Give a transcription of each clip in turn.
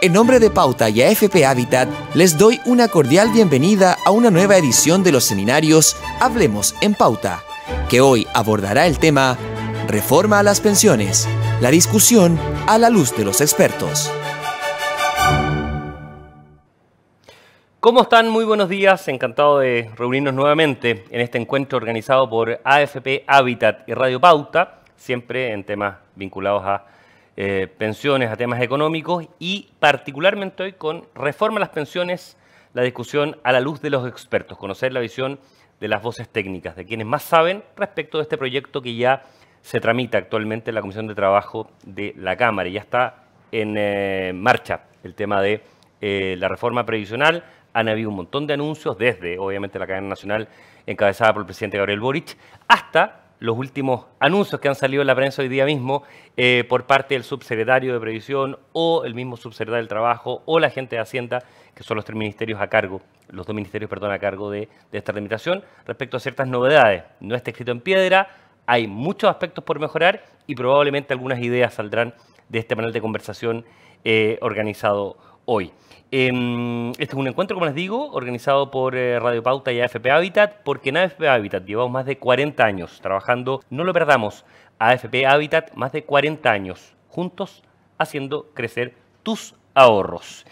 En nombre de Pauta y AFP Habitat, les doy una cordial bienvenida a una nueva edición de los seminarios Hablemos en Pauta, que hoy abordará el tema Reforma a las pensiones, la discusión a la luz de los expertos. ¿Cómo están? Muy buenos días, encantado de reunirnos nuevamente en este encuentro organizado por AFP Habitat y Radio Pauta, siempre en temas vinculados a eh, pensiones, a temas económicos y particularmente hoy con reforma a las pensiones, la discusión a la luz de los expertos, conocer la visión de las voces técnicas, de quienes más saben respecto de este proyecto que ya se tramita actualmente en la Comisión de Trabajo de la Cámara. y Ya está en eh, marcha el tema de eh, la reforma previsional. Han habido un montón de anuncios desde, obviamente, la cadena nacional encabezada por el presidente Gabriel Boric, hasta los últimos anuncios que han salido en la prensa hoy día mismo eh, por parte del subsecretario de Previsión o el mismo subsecretario del Trabajo o la gente de Hacienda, que son los tres ministerios a cargo, los dos ministerios, perdón, a cargo de, esta tramitación, respecto a ciertas novedades. No está escrito en piedra, hay muchos aspectos por mejorar y probablemente algunas ideas saldrán de este panel de conversación eh, organizado hoy. Em, este es un encuentro, como les digo, organizado por eh, Radio Pauta y AFP Habitat, porque en AFP Habitat llevamos más de 40 años trabajando, no lo perdamos, AFP Habitat, más de 40 años, juntos haciendo crecer tus ahorros.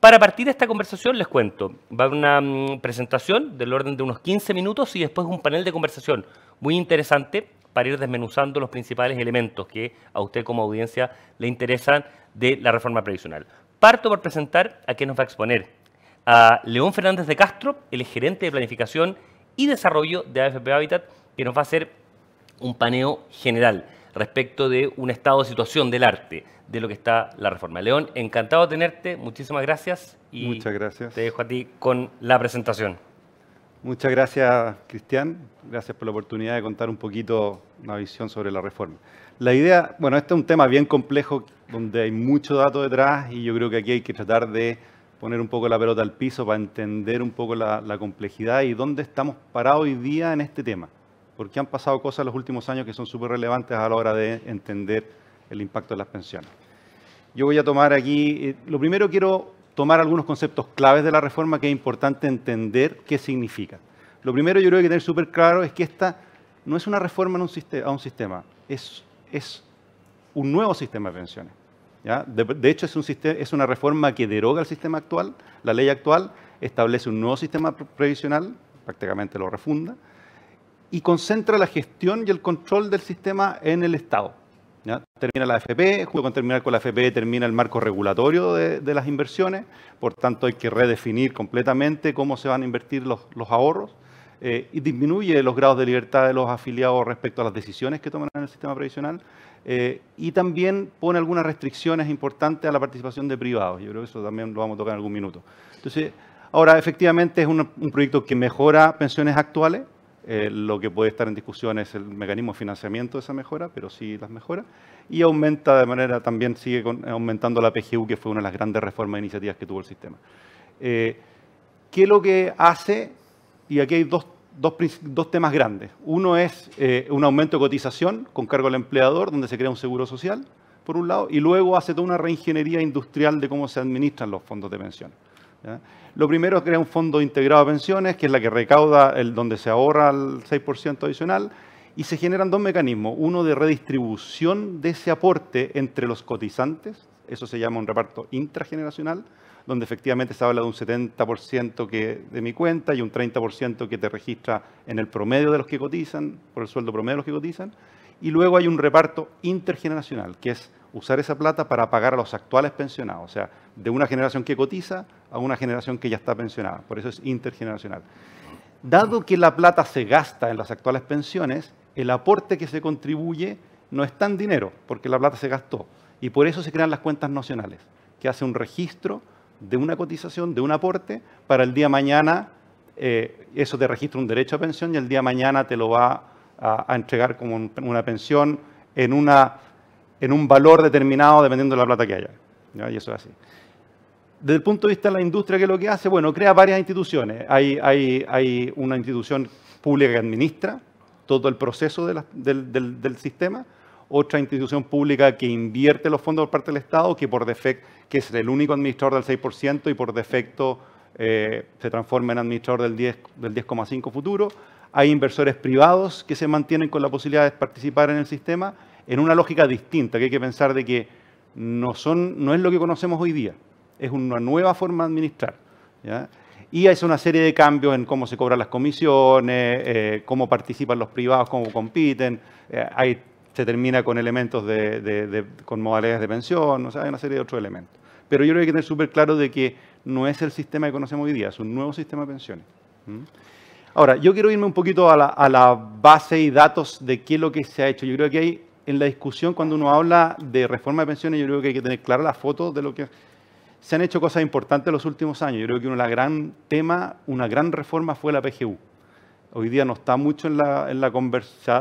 Para partir de esta conversación les cuento, va a haber una mm, presentación del orden de unos 15 minutos y después un panel de conversación muy interesante para ir desmenuzando los principales elementos que a usted como audiencia le interesan de la reforma previsional. Parto por presentar a quien nos va a exponer. A León Fernández de Castro, el gerente de planificación y desarrollo de AFP Habitat, que nos va a hacer un paneo general respecto de un estado de situación del arte, de lo que está la reforma. León, encantado de tenerte, muchísimas gracias y Muchas gracias. te dejo a ti con la presentación. Muchas gracias, Cristian. Gracias por la oportunidad de contar un poquito una visión sobre la reforma. La idea, bueno, este es un tema bien complejo donde hay mucho dato detrás y yo creo que aquí hay que tratar de poner un poco la pelota al piso para entender un poco la, complejidad y dónde estamos parados hoy día en este tema. Porque han pasado cosas en los últimos años que son súper relevantes a la hora de entender el impacto de las pensiones. Yo voy a tomar aquí, eh, lo primero quiero tomar algunos conceptos claves de la reforma que es importante entender qué significa. Lo primero yo creo que tener súper claro es que esta no es una reforma en un sistema, a un sistema, es es un nuevo sistema de pensiones. ¿ya? De, hecho, es, un sistema, es una reforma que deroga el sistema actual. La ley actual establece un nuevo sistema previsional, prácticamente lo refunda, y concentra la gestión y el control del sistema en el Estado. Termina la AFP, junto con terminar con la AFP termina el marco regulatorio de, de, las inversiones, por tanto hay que redefinir completamente cómo se van a invertir los, los ahorros eh, y disminuye los grados de libertad de los afiliados respecto a las decisiones que toman en el sistema previsional eh, y también pone algunas restricciones importantes a la participación de privados. Yo creo que eso también lo vamos a tocar en algún minuto. Entonces, ahora efectivamente es un, proyecto que mejora pensiones actuales. Eh, lo que puede estar en discusión es el mecanismo de financiamiento de esa mejora, pero sí las mejora. Y aumenta de manera, también sigue aumentando la PGU, que fue una de las grandes reformas e iniciativas que tuvo el sistema. ¿Qué es lo que hace y aquí hay dos, temas grandes. Uno es eh, un aumento de cotización con cargo al empleador, donde se crea un seguro social, por un lado, y luego hace toda una reingeniería industrial de cómo se administran los fondos de pensión. Lo primero es crear un fondo integrado de pensiones, que es la que recauda, el, donde se ahorra el 6% adicional, y se generan dos mecanismos. Uno de redistribución de ese aporte entre los cotizantes, eso se llama un reparto intrageneracional, donde efectivamente se habla de un 70% que, de mi cuenta y un 30% que te registra en el promedio de los que cotizan, por el sueldo promedio de los que cotizan. Y luego hay un reparto intergeneracional, que es usar esa plata para pagar a los actuales pensionados, o sea, de una generación que cotiza a una generación que ya está pensionada. Por eso es intergeneracional. Dado que la plata se gasta en las actuales pensiones, el aporte que se contribuye no es tan dinero, porque la plata se gastó. Y por eso se crean las cuentas nacionales, que hace un registro de una cotización, de un aporte, para el día mañana eh, eso te registra un derecho a pensión y el día mañana te lo va a, entregar como una pensión en, una, en un valor determinado dependiendo de la plata que haya. Y eso es así. Desde el punto de vista de la industria, ¿qué es lo que hace? Bueno, crea varias instituciones. Hay, hay, hay una institución pública que administra todo el proceso del sistema, otra institución pública que invierte los fondos por parte del Estado, que por defecto, es el único administrador del 6% y por defecto eh, se transforma en administrador del 10,5 del 10,5 futuro. Hay inversores privados que se mantienen con la posibilidad de participar en el sistema en una lógica distinta, que hay que pensar de que no, es lo que conocemos hoy día, es una nueva forma de administrar. Y hay una serie de cambios en cómo se cobran las comisiones, eh, cómo participan los privados, cómo compiten. Eh, hay se termina con elementos de, con modalidades de pensión, o sea, hay una serie de otros elementos. Pero yo creo que hay que tener súper claro de que no es el sistema que conocemos hoy día, es un nuevo sistema de pensiones. Ahora, yo quiero irme un poquito a la, base y datos de qué es lo que se ha hecho. Yo creo que hay, en la discusión, cuando uno habla de reforma de pensiones, yo creo que hay que tener clara la foto de lo que... Se han hecho cosas importantes en los últimos años. Yo creo que uno la gran tema, una gran reforma fue la PGU. Hoy día no está mucho en la, en la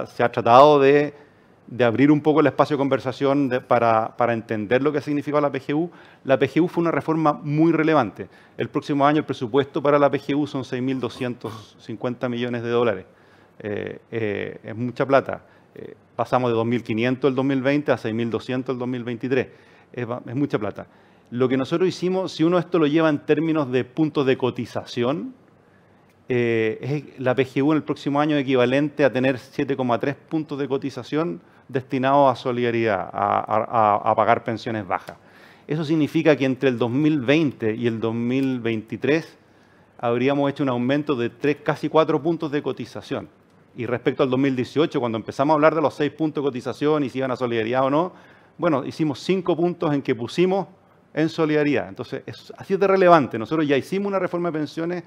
se ha tratado de de abrir un poco el espacio de conversación para, entender lo que significaba la PGU, la PGU fue una reforma muy relevante. El próximo año el presupuesto para la PGU son 6.250 millones de dólares. Eh, eh, es mucha plata. Eh, pasamos de 2.500 el 2020 a 6.200 el 2023. es mucha plata. Lo que nosotros hicimos, si uno esto lo lleva en términos de puntos de cotización, eh, es la PGU en el próximo año equivalente a tener 7,3 puntos de cotización destinados a solidaridad, a, pagar pensiones bajas. Eso significa que entre el 2020 y el 2023 habríamos hecho un aumento de casi 4 puntos de cotización. Y respecto al 2018, cuando empezamos a hablar de los 6 puntos de cotización y si iban a solidaridad o no, bueno, hicimos 5 puntos en que pusimos en solidaridad. Entonces, así es de relevante. Nosotros ya hicimos una reforma de pensiones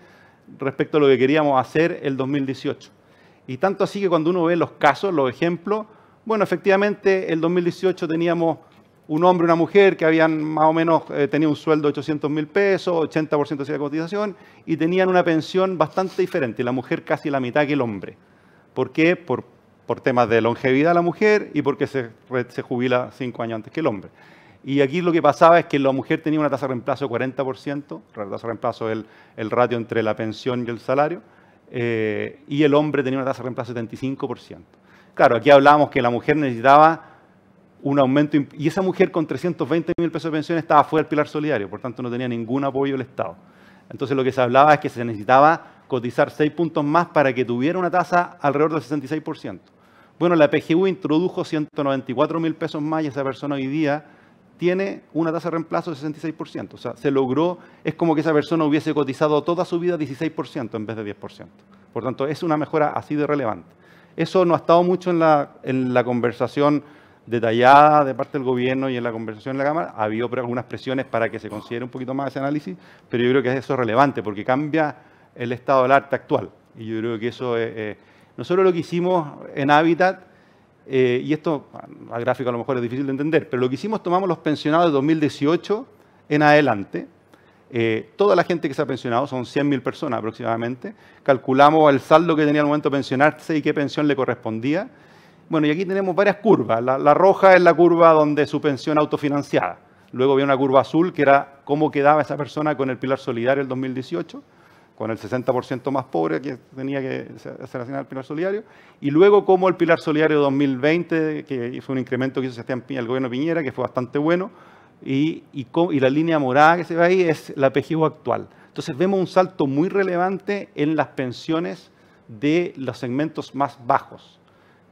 respecto a lo que queríamos hacer el 2018. Y tanto así que cuando uno ve los casos, los ejemplos, bueno, efectivamente el 2018 teníamos un hombre y una mujer que habían más o menos eh, un sueldo de 800 mil pesos, 80% de cotización, y tenían una pensión bastante diferente, la mujer casi la mitad que el hombre. ¿Por qué? Por, por temas de longevidad la mujer y porque se, se jubila cinco años antes que el hombre. Y aquí lo que pasaba es que la mujer tenía una tasa de reemplazo de 40%, la tasa de reemplazo es el, ratio entre la pensión y el salario, eh, y el hombre tenía una tasa de reemplazo de 75%. Claro, aquí hablábamos que la mujer necesitaba un aumento, y esa mujer con 320 mil pesos de pensión estaba fuera del pilar solidario, por tanto no tenía ningún apoyo del Estado. Entonces lo que se hablaba es que se necesitaba cotizar 6 puntos más para que tuviera una tasa alrededor del 66%. Bueno, la PGU introdujo 194 mil pesos más y esa persona hoy día tiene una tasa de reemplazo del 66%. O sea, se logró, es como que esa persona hubiese cotizado toda su vida 16% en vez de 10%. Por tanto, es una mejora así de relevante. Eso no ha estado mucho en la, en la conversación detallada de parte del gobierno y en la conversación en la Cámara. Ha habido algunas presiones para que se considere un poquito más ese análisis, pero yo creo que eso es relevante porque cambia el estado del arte actual. Y yo creo que eso es... nosotros lo que hicimos en Habitat eh, y esto, a gráfico a lo mejor es difícil de entender, pero lo que hicimos, tomamos los pensionados de 2018 en adelante, eh, toda la gente que se ha pensionado, son 100.000 personas aproximadamente, calculamos el saldo que tenía al momento de pensionarse y qué pensión le correspondía. Bueno, y aquí tenemos varias curvas. La, roja es la curva donde su pensión autofinanciada. Luego había una curva azul que era cómo quedaba esa persona con el pilar solidario en 2018 con el 60% más pobre que tenía que hacer al pilar solidario, y luego como el pilar solidario 2020, que hizo un incremento que hizo el gobierno Piñera, que fue bastante bueno, y, la línea morada que se ve ahí es la PGU actual. Entonces vemos un salto muy relevante en las pensiones de los segmentos más bajos.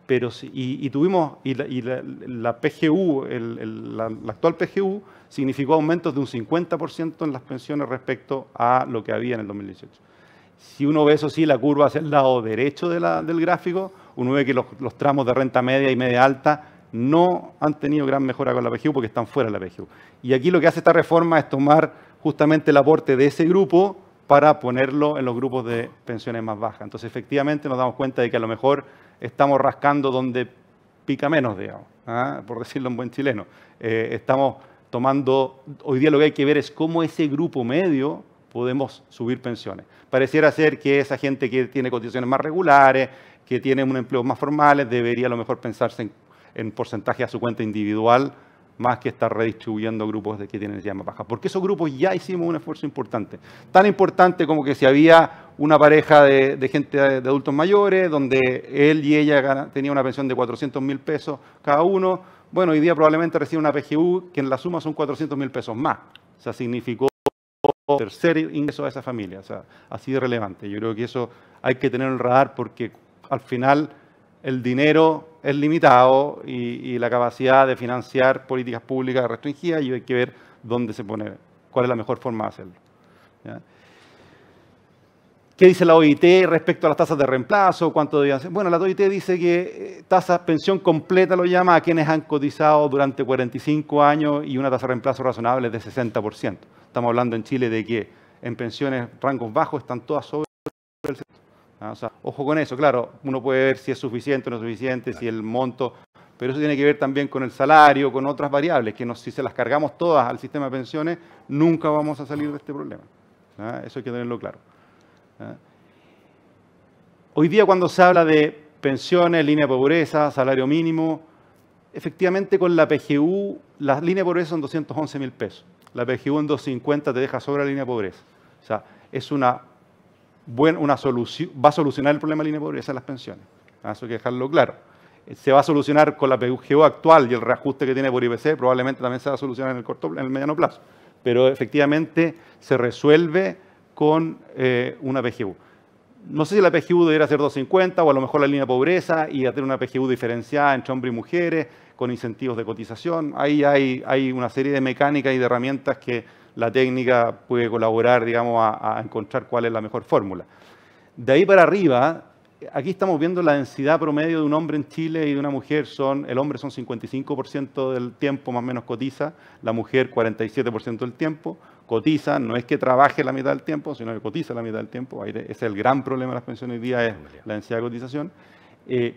Pero, y, y tuvimos, y la, PGU, el, la actual PGU, significó aumentos de un 50% en las pensiones respecto a lo que había en el 2018. Si uno ve eso sí, la curva hacia el lado derecho del gráfico, uno ve que los, tramos de renta media y media alta no han tenido gran mejora con la PGU porque están fuera de la PGU. Y aquí lo que hace esta reforma es tomar justamente el aporte de ese grupo para ponerlo en los grupos de pensiones más bajas. Entonces, efectivamente, nos damos cuenta de que a lo mejor estamos rascando donde pica menos, digamos, ¿ah? por decirlo en buen chileno. Eh, estamos tomando, hoy día lo que hay que ver es cómo ese grupo medio podemos subir pensiones. Pareciera ser que esa gente que tiene condiciones más regulares, que tiene un empleo más formal, debería a lo mejor pensarse en, porcentaje a su cuenta individual más que estar redistribuyendo grupos de que tienen ya más baja. Porque esos grupos ya hicimos un esfuerzo importante. Tan importante como que si había una pareja de, de gente de adultos mayores, donde él y ella tenían una pensión de 400 mil pesos cada uno, bueno, hoy día probablemente recibe una PGU que en la suma son 400 mil pesos más. O sea, significó tercer ingreso a esa familia. O sea, así de relevante. Yo creo que eso hay que tener en el radar porque al final el dinero es limitado y, la capacidad de financiar políticas públicas restringidas. y hay que ver dónde se pone, cuál es la mejor forma de hacerlo. ¿Qué dice la OIT respecto a las tasas de reemplazo? ¿Cuánto Bueno, la OIT dice que eh, tasa pensión completa lo llama a quienes han cotizado durante 45 años y una tasa de reemplazo razonable de 60%. Estamos hablando en Chile de que en pensiones rangos bajos están todas sobre el 60%. ¿ah? O sea, ojo con eso, claro, uno puede ver si es suficiente o no es suficiente, si el monto, pero eso tiene que ver también con el salario, con otras variables, que si se las cargamos todas al sistema de pensiones, nunca vamos a salir de este problema. ¿ah? Eso hay que tenerlo claro. ¿Ah? Hoy día cuando se habla de pensiones, línea de pobreza, salario mínimo, efectivamente con la PGU, las líneas de pobreza son 211 mil pesos. La PGU en 250 te deja sobre la línea de pobreza. O sea, es una, buena, una solución, va a solucionar el problema de línea de pobreza en las pensiones. Ah, eso hay que dejarlo claro. Eh, se va a solucionar con la PGU actual y el reajuste que tiene por IPC, probablemente también se va a solucionar en el, corto, en el mediano plazo. Pero efectivamente se resuelve con eh, una PGU. No sé si la PGU debería ser 250 o a lo mejor la línea de pobreza y tener una PGU diferenciada entre hombres y mujeres con incentivos de cotización. Ahí hay, una serie de mecánicas y de herramientas que la técnica puede colaborar, digamos, a, encontrar cuál es la mejor fórmula. De ahí para arriba, aquí estamos viendo la densidad promedio de un hombre en Chile y de una mujer son, el hombre son 55% del tiempo más o menos cotiza, la mujer 47% del tiempo cotiza, no es que trabaje la mitad del tiempo, sino que cotiza la mitad del tiempo. Ese es el gran problema de las pensiones hoy día, es la densidad de cotización. Eh,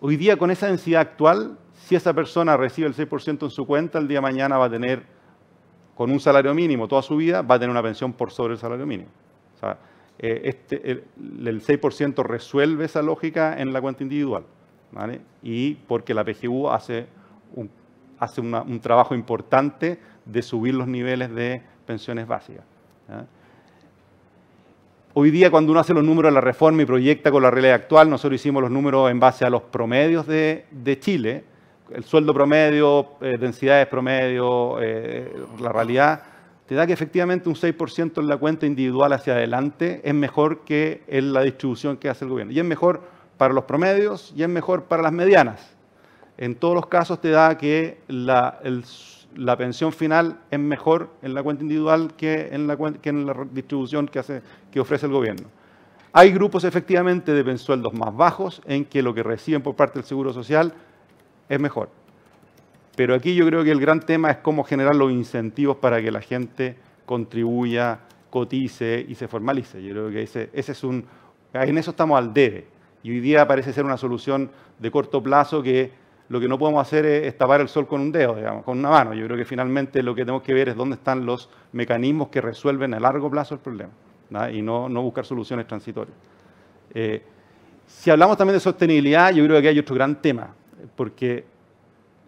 hoy día, con esa densidad actual, si esa persona recibe el 6% en su cuenta, el día de mañana va a tener, con un salario mínimo toda su vida, va a tener una pensión por sobre el salario mínimo. Eh, este, el, 6% resuelve esa lógica en la cuenta individual. Y porque la PGU hace hace un trabajo importante de subir los niveles de pensiones básicas. Hoy día cuando uno hace los números de la reforma y proyecta con la realidad actual, nosotros hicimos los números en base a los promedios de, Chile, el sueldo promedio, eh, densidades promedio, eh, la realidad, te da que efectivamente un 6% en la cuenta individual hacia adelante es mejor que en la distribución que hace el gobierno. Y es mejor para los promedios y es mejor para las medianas. En todos los casos te da que el el la pensión final es mejor en la cuenta individual que en la, distribución que, ofrece el gobierno. Hay grupos efectivamente de sueldos más bajos en que lo que reciben por parte del Seguro Social es mejor. Pero aquí yo creo que el gran tema es cómo generar los incentivos para que la gente contribuya, cotice y se formalice. Yo creo que ese es un... En eso estamos al debe. Y hoy día parece ser una solución de corto plazo que lo que no podemos hacer es, tapar el sol con un dedo, digamos, con una mano. Yo creo que finalmente lo que tenemos que ver es dónde están los mecanismos que resuelven a largo plazo el problema y no, buscar soluciones transitorias. Eh, si hablamos también de sostenibilidad, yo creo que aquí hay otro gran tema, porque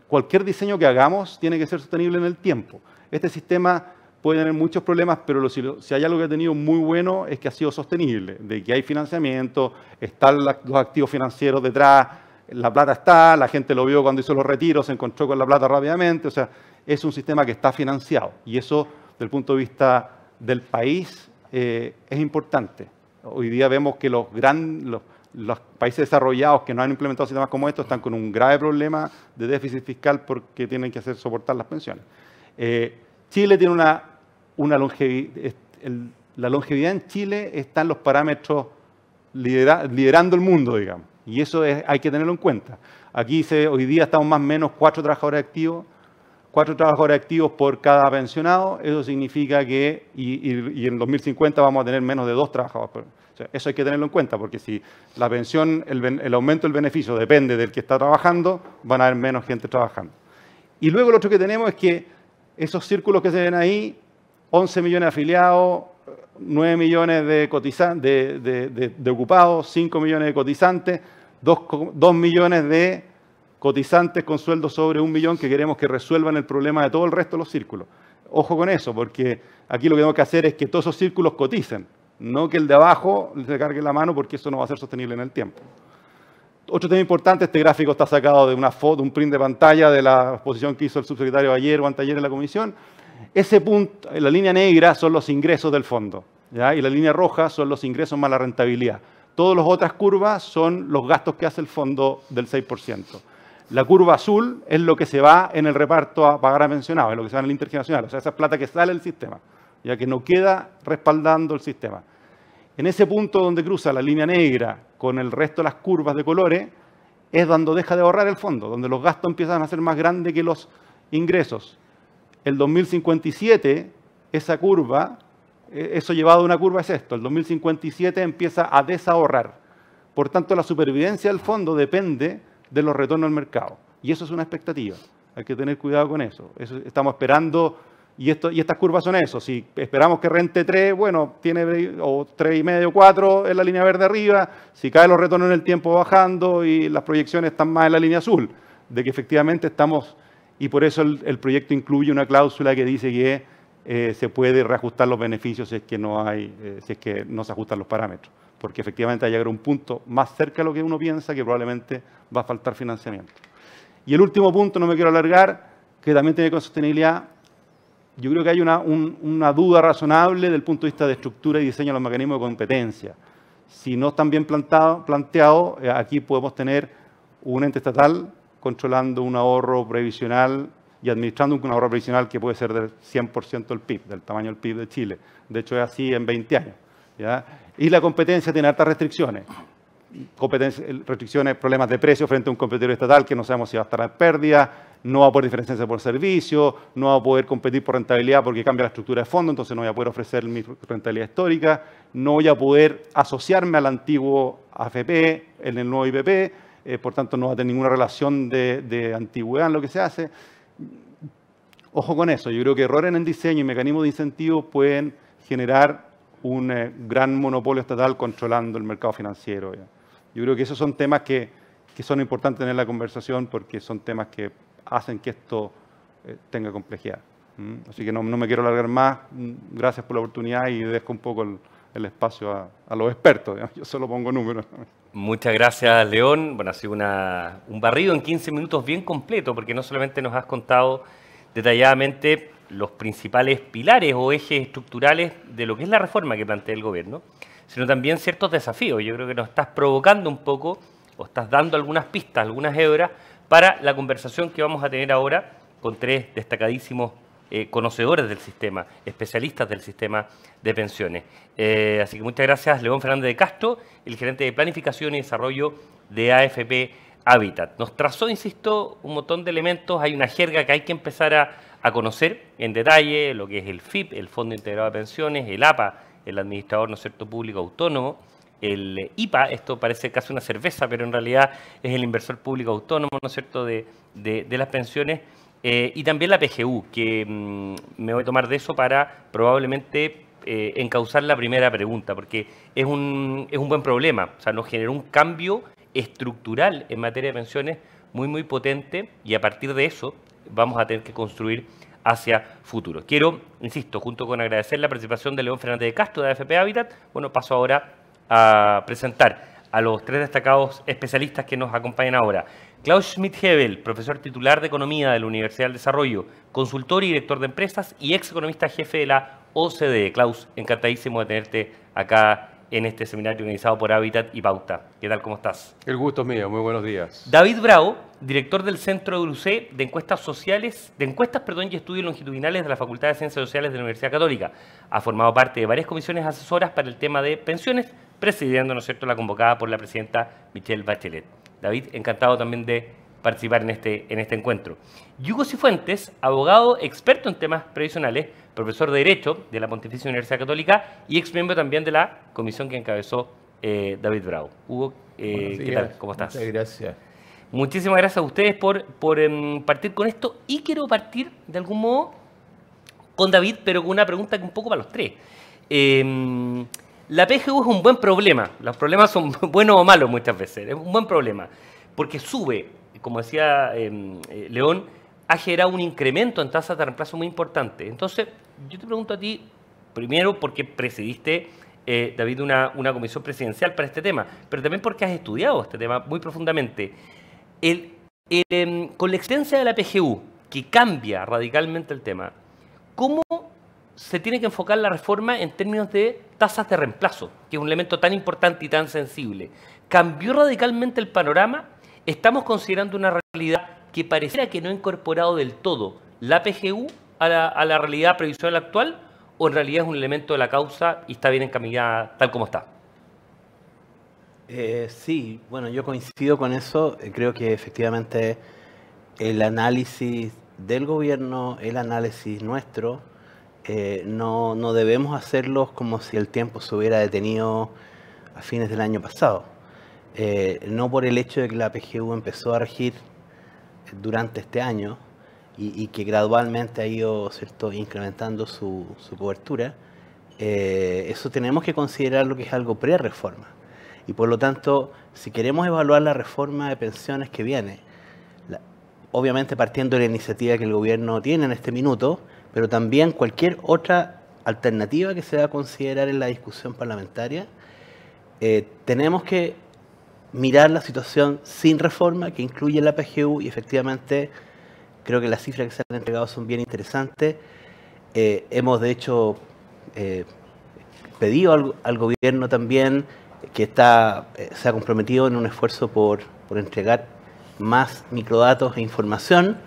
cualquier diseño que hagamos tiene que ser sostenible en el tiempo. Este sistema puede tener muchos problemas, pero si, hay algo que ha tenido muy bueno es que ha sido sostenible, de que hay financiamiento, están los activos financieros detrás, la plata está, la gente lo vio cuando hizo los retiros, se encontró con la plata rápidamente, o sea, es un sistema que está financiado y eso, desde el punto de vista del país, eh, es importante. Hoy día vemos que los, los, países desarrollados que no han implementado sistemas como estos están con un grave problema de déficit fiscal porque tienen que hacer soportar las pensiones. Eh, Chile tiene una, longevidad, la longevidad en Chile está en los parámetros liderando el mundo, digamos. Y eso es, hay que tenerlo en cuenta. Aquí se, hoy día estamos más o menos cuatro trabajadores activos, cuatro trabajadores activos por cada pensionado. Eso significa que, y, en 2050 vamos a tener menos de dos trabajadores. eso hay que tenerlo en cuenta, porque si la pensión, el, el aumento del beneficio depende del que está trabajando, van a haber menos gente trabajando. Y luego lo otro que tenemos es que esos círculos que se ven ahí, 11 millones de afiliados, 9 millones de, de, de, ocupados, 5 millones de cotizantes, 2, millones de cotizantes con sueldos sobre un millón que queremos que resuelvan el problema de todo el resto de los círculos. Ojo con eso, porque aquí lo que tenemos que hacer es que todos esos círculos coticen, no que el de abajo se cargue la mano porque eso no va a ser sostenible en el tiempo. Otro tema importante, este gráfico está sacado de una foto, un print de pantalla de la exposición que hizo el subsecretario ayer o anteayer en la comisión, ese punto, la línea negra son los ingresos del fondo y la línea roja son los ingresos más la rentabilidad. Todas las otras curvas son los gastos que hace el fondo del 6%. La curva azul es lo que se va en el reparto a pagar a mencionado, es lo que se va en el intergeneracional, o sea, esa plata que sale del sistema, ya que no queda respaldando el sistema. En ese punto donde cruza la línea negra con el resto de las curvas de colores, es donde deja de ahorrar el fondo, donde los gastos empiezan a ser más grandes que los ingresos. El 2057, esa curva, e, eso llevado a una curva es esto, el 2057 empieza a desahorrar. Por tanto, la supervivencia del fondo depende de los retornos al mercado. Y eso es una expectativa. Hay que tener cuidado con eso. estamos esperando, y, esto, y estas curvas son eso. Si esperamos que rente 3, bueno, tiene o 3,5 medio 4 en la línea verde arriba. Si caen los retornos en el tiempo bajando y las proyecciones están más en la línea azul, de que efectivamente estamos y por eso el, proyecto incluye una cláusula que dice que eh, se puede reajustar los beneficios eh, si es que no se ajustan los parámetros, porque efectivamente hay a un punto más cerca de lo que uno piensa que probablemente va a faltar financiamiento. Y el último punto, no me quiero alargar, que también tiene que ver con sostenibilidad, yo creo que hay una, duda razonable desde el punto de vista de estructura y diseño de los mecanismos de competencia. Si no están bien planteados, eh, aquí podemos tener un ente estatal controlando un ahorro previsional y administrando un ahorro previsional que puede ser del 100% del PIB, del tamaño del PIB de Chile. De hecho, es así en 20 años. Y la competencia tiene altas restricciones. restricciones, problemas de precio frente a un competidor estatal que no sabemos si va a estar en pérdida, no va a poder diferenciarse por servicio, no va a poder competir por rentabilidad porque cambia la estructura de fondo, entonces no voy a poder ofrecer mi rentabilidad histórica, no voy a poder asociarme al antiguo AFP en el nuevo IPP, eh, por tanto no va a tener ninguna relación de, antigüedad en lo que se hace. Ojo con eso, yo creo que errores en el diseño y mecanismos de incentivos pueden generar un eh, gran monopolio estatal controlando el mercado financiero. Yo creo que esos son temas que, son importantes en la conversación porque son temas que hacen que esto eh, tenga complejidad. Así que no, me quiero alargar más. Gracias por la oportunidad y dejo un poco el, espacio a, los expertos. Yo solo pongo números. Muchas gracias, León. Bueno, ha sido un barrido en 15 minutos bien completo, porque no solamente nos has contado detalladamente los principales pilares o ejes estructurales de lo que es la reforma que plantea el gobierno, sino también ciertos desafíos. Yo creo que nos estás provocando un poco o estás dando algunas pistas, algunas hebras para la conversación que vamos a tener ahora con tres destacadísimos eh, conocedores del sistema, especialistas del sistema de pensiones. Eh, así que muchas gracias, León Fernández de Castro, el gerente de Planificación y Desarrollo de AFP Habitat. Nos trazó, insisto, un montón de elementos, hay una jerga que hay que empezar a, conocer en detalle, lo que es el FIP, el Fondo Integrado de Pensiones, el APA, el Administrador ¿no cierto? Público Autónomo, el IPA, esto parece casi una cerveza, pero en realidad es el inversor público autónomo, ¿no es cierto?, de las pensiones, eh, y también la PGU, que mm, me voy a tomar de eso para probablemente eh, encauzar la primera pregunta, porque es un, es un buen problema. O sea, nos generó un cambio estructural en materia de pensiones muy, muy potente y a partir de eso vamos a tener que construir hacia futuro. Quiero, insisto, junto con agradecer la participación de León Fernández de Castro de FP Habitat, bueno, paso ahora a presentar a los tres destacados especialistas que nos acompañan ahora. Klaus Schmidt-Hebel, profesor titular de Economía de la Universidad del Desarrollo, consultor y director de empresas y ex economista jefe de la OCDE. Klaus, encantadísimo de tenerte acá en este seminario organizado por Habitat y Pauta. ¿Qué tal? ¿Cómo estás? El gusto es mío, muy buenos días. David Bravo, director del Centro de URUCE de Encuestas Sociales, de Encuestas perdón, y Estudios Longitudinales de la Facultad de Ciencias Sociales de la Universidad Católica. Ha formado parte de varias comisiones asesoras para el tema de pensiones, presidiendo, ¿no cierto?, la convocada por la presidenta Michelle Bachelet. David, encantado también de participar en este, en este encuentro. Hugo Cifuentes, abogado experto en temas previsionales, profesor de Derecho de la Pontificia Universidad Católica y ex miembro también de la comisión que encabezó eh, David Brau. Hugo, eh, ¿qué tal? ¿Cómo estás? Muchas gracias. Muchísimas gracias a ustedes por, por em, partir con esto y quiero partir de algún modo con David, pero con una pregunta que un poco para los tres. Eh, la PGU es un buen problema. Los problemas son buenos o malos muchas veces. Es un buen problema. Porque sube, como decía em, eh, León, ha generado un incremento en tasas de reemplazo muy importante. Entonces, yo te pregunto a ti, primero, porque presidiste, eh, David, una, comisión presidencial para este tema, pero también porque has estudiado este tema muy profundamente. Em, con la existencia de la PGU, que cambia radicalmente el tema, ¿cómo se tiene que enfocar la reforma en términos de tasas de reemplazo, que es un elemento tan importante y tan sensible. Cambió radicalmente el panorama. Estamos considerando una realidad que pareciera que no ha incorporado del todo la PGU a la, realidad previsual actual, o en realidad es un elemento de la causa y está bien encaminada tal como está. Eh, sí, bueno, yo coincido con eso. Eh, creo que efectivamente el análisis del gobierno, el análisis nuestro, eh, no, debemos hacerlos como si el tiempo se hubiera detenido a fines del año pasado. Eh, no por el hecho de que la PGU empezó a regir durante este año y, que gradualmente ha ido incrementando su, cobertura, eh, eso tenemos que considerar lo que es algo pre-reforma. Y por lo tanto, si queremos evaluar la reforma de pensiones que viene, obviamente partiendo de la iniciativa que el gobierno tiene en este minuto, pero también cualquier otra alternativa que se va a considerar en la discusión parlamentaria, eh, tenemos que mirar la situación sin reforma que incluye la PGU y efectivamente creo que las cifras que se han entregado son bien interesantes. Eh, hemos de hecho eh, pedido al, gobierno también que está, se ha comprometido en un esfuerzo por, por entregar más microdatos e información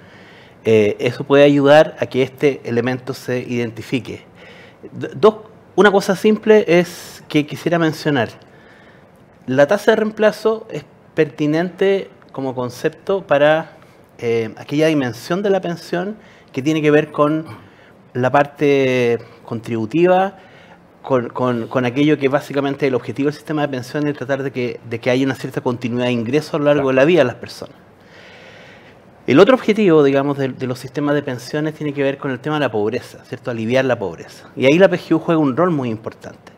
eh, eso puede ayudar a que este elemento se identifique. una cosa simple es que quisiera mencionar. La tasa de reemplazo es pertinente como concepto para eh, aquella dimensión de la pensión que tiene que ver con la parte contributiva, con, aquello que básicamente el objetivo del sistema de pensión es tratar de que, haya una cierta continuidad de ingresos a lo largo de la vida de las personas. El otro objetivo, digamos, de, los sistemas de pensiones tiene que ver con el tema de la pobreza, ¿cierto? Aliviar la pobreza. Y ahí la PGU juega un rol muy importante.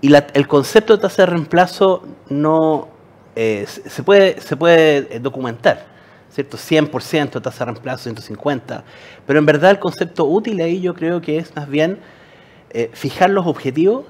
Y el concepto de tasa de reemplazo no eh, se, puede, se puede eh, documentar, ¿cierto? 100%, tasa de reemplazo, 150. Pero en verdad el concepto útil ahí yo creo que es más bien eh, fijar los objetivos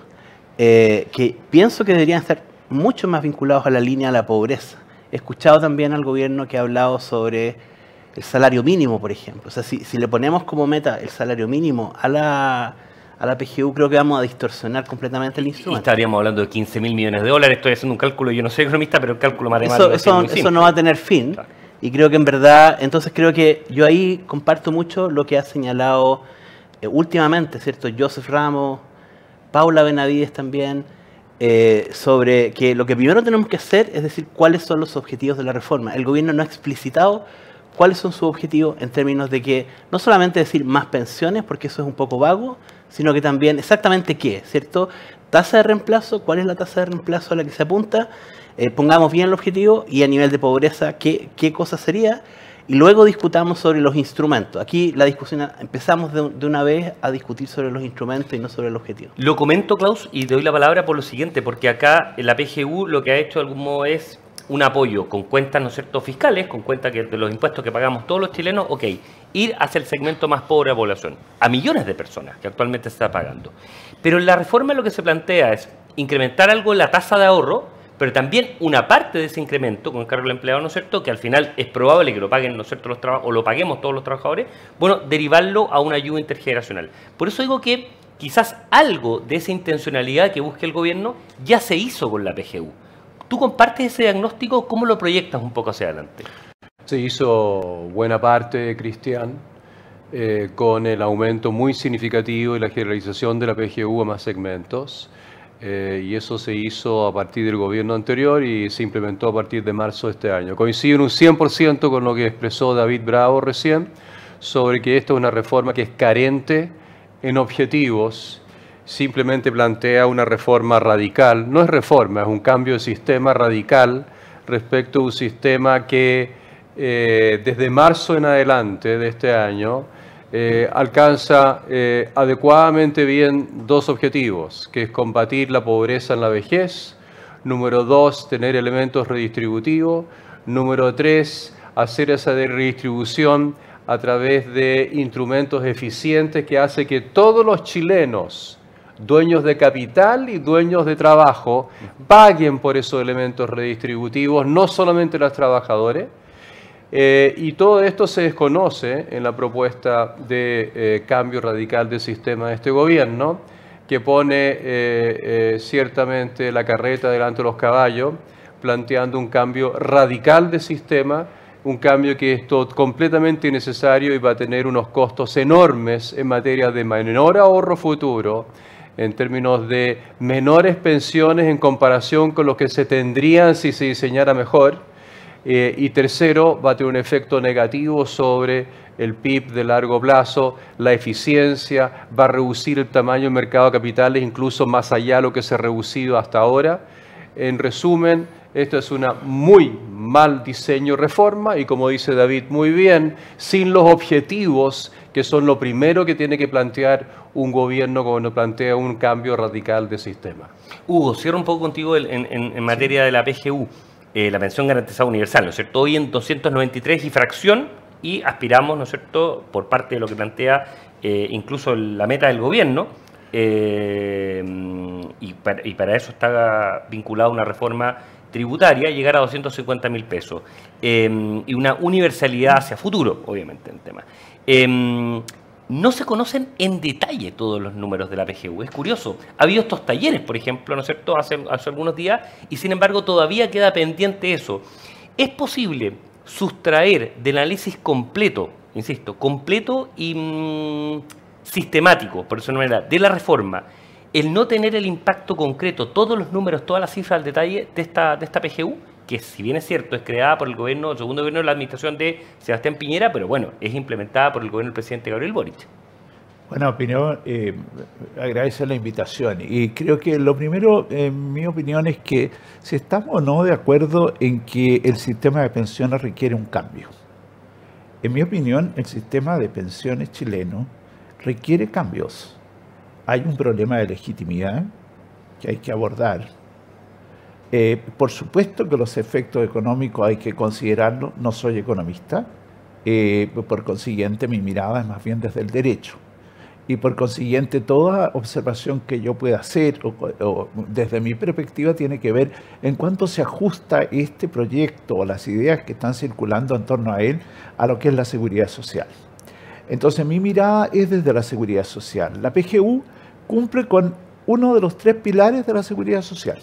que pienso que deberían estar mucho más vinculados a la línea de la pobreza. He escuchado también al gobierno que ha hablado sobre el salario mínimo, por ejemplo. O sea, si, le ponemos como meta el salario mínimo a la, a la PGU, creo que vamos a distorsionar completamente el instrumento. Y estaríamos hablando de 15 mil millones de dólares. Estoy haciendo un cálculo, yo no soy economista, pero el cálculo matemático. Eso, no va a tener fin. Y creo que en verdad, entonces creo que yo ahí comparto mucho lo que ha señalado eh, últimamente, ¿cierto? Joseph Ramos, Paula Benavides también, eh, sobre que lo que primero tenemos que hacer es decir cuáles son los objetivos de la reforma. El gobierno no ha explicitado cuáles son sus objetivos en términos de que no solamente decir más pensiones, porque eso es un poco vago, sino que también exactamente qué, ¿cierto? Tasa de reemplazo, cuál es la tasa de reemplazo a la que se apunta, eh, pongamos bien el objetivo y a nivel de pobreza, qué, qué cosa sería y luego discutamos sobre los instrumentos. Aquí la discusión empezamos de, una vez a discutir sobre los instrumentos y no sobre el objetivo. Lo comento, Klaus, y te doy la palabra por lo siguiente, porque acá la PGU lo que ha hecho de algún modo es un apoyo con cuentas, ¿no es fiscales, con cuentas que, de los impuestos que pagamos todos los chilenos, ok, ir hacia el segmento más pobre de la población, a millones de personas que actualmente se está pagando. Pero la reforma lo que se plantea es incrementar algo la tasa de ahorro, pero también una parte de ese incremento con el cargo del empleado, ¿no es cierto?, que al final es probable que lo paguen, ¿no cierto?, los o lo paguemos todos los trabajadores, bueno, derivarlo a una ayuda intergeneracional. Por eso digo que quizás algo de esa intencionalidad que busque el gobierno ya se hizo con la PGU. ¿Tú compartes ese diagnóstico? ¿Cómo lo proyectas un poco hacia adelante? Se hizo buena parte, Cristian, eh, con el aumento muy significativo y la generalización de la PGU a más segmentos. Eh, y eso se hizo a partir del gobierno anterior y se implementó a partir de marzo de este año. Coincido en un 100% con lo que expresó David Bravo recién sobre que esta es una reforma que es carente en objetivos simplemente plantea una reforma radical. No es reforma, es un cambio de sistema radical respecto a un sistema que eh, desde marzo en adelante de este año eh, alcanza eh, adecuadamente bien dos objetivos, que es combatir la pobreza en la vejez, número dos, tener elementos redistributivos, número tres, hacer esa redistribución a través de instrumentos eficientes que hace que todos los chilenos dueños de capital y dueños de trabajo, paguen por esos elementos redistributivos, no solamente los trabajadores. Eh, y todo esto se desconoce en la propuesta de eh, cambio radical del sistema de este gobierno, que pone eh, ciertamente la carreta delante de los caballos, planteando un cambio radical de sistema, un cambio que es todo completamente innecesario y va a tener unos costos enormes en materia de menor ahorro futuro, en términos de menores pensiones en comparación con los que se tendrían si se diseñara mejor. Eh, y tercero, va a tener un efecto negativo sobre el PIB de largo plazo, la eficiencia, va a reducir el tamaño del mercado de capitales incluso más allá de lo que se ha reducido hasta ahora. En resumen, esto es una muy mal diseño reforma y como dice David muy bien, sin los objetivos que son lo primero que tiene que plantear un gobierno nos plantea un cambio radical de sistema. Hugo, cierro un poco contigo en, materia de la PGU, eh, la pensión garantizada universal, ¿no es cierto? Hoy en 293 y fracción y aspiramos, ¿no es cierto?, por parte de lo que plantea eh, incluso la meta del gobierno, eh, y, para, eso está vinculada una reforma tributaria, llegar a 250 mil pesos, y una universalidad hacia futuro, obviamente, en tema no se conocen en detalle todos los números de la PGU. Es curioso. Ha habido estos talleres, por ejemplo, ¿no es cierto?, hace, hace algunos días, y sin embargo todavía queda pendiente eso. ¿Es posible sustraer del análisis completo, insisto, completo y mm, sistemático, por eso no manera, de la reforma, el no tener el impacto concreto, todos los números, todas las cifras al detalle de esta, de esta PGU? que si bien es cierto, es creada por el gobierno, segundo gobierno de la administración de Sebastián Piñera, pero bueno, es implementada por el gobierno del presidente Gabriel Boric. Buena opinión, eh, agradezco la invitación. Y creo que lo primero, en mi opinión, es que si estamos o no de acuerdo en que el sistema de pensiones requiere un cambio. En mi opinión, el sistema de pensiones chileno requiere cambios. Hay un problema de legitimidad que hay que abordar eh, por supuesto que los efectos económicos hay que considerarlos, no soy economista, eh, por consiguiente mi mirada es más bien desde el derecho. Y por consiguiente toda observación que yo pueda hacer desde mi perspectiva tiene que ver en cuánto se ajusta este proyecto o las ideas que están circulando en torno a él a lo que es la seguridad social. Entonces mi mirada es desde la seguridad social. La PGU cumple con uno de los tres pilares de la seguridad social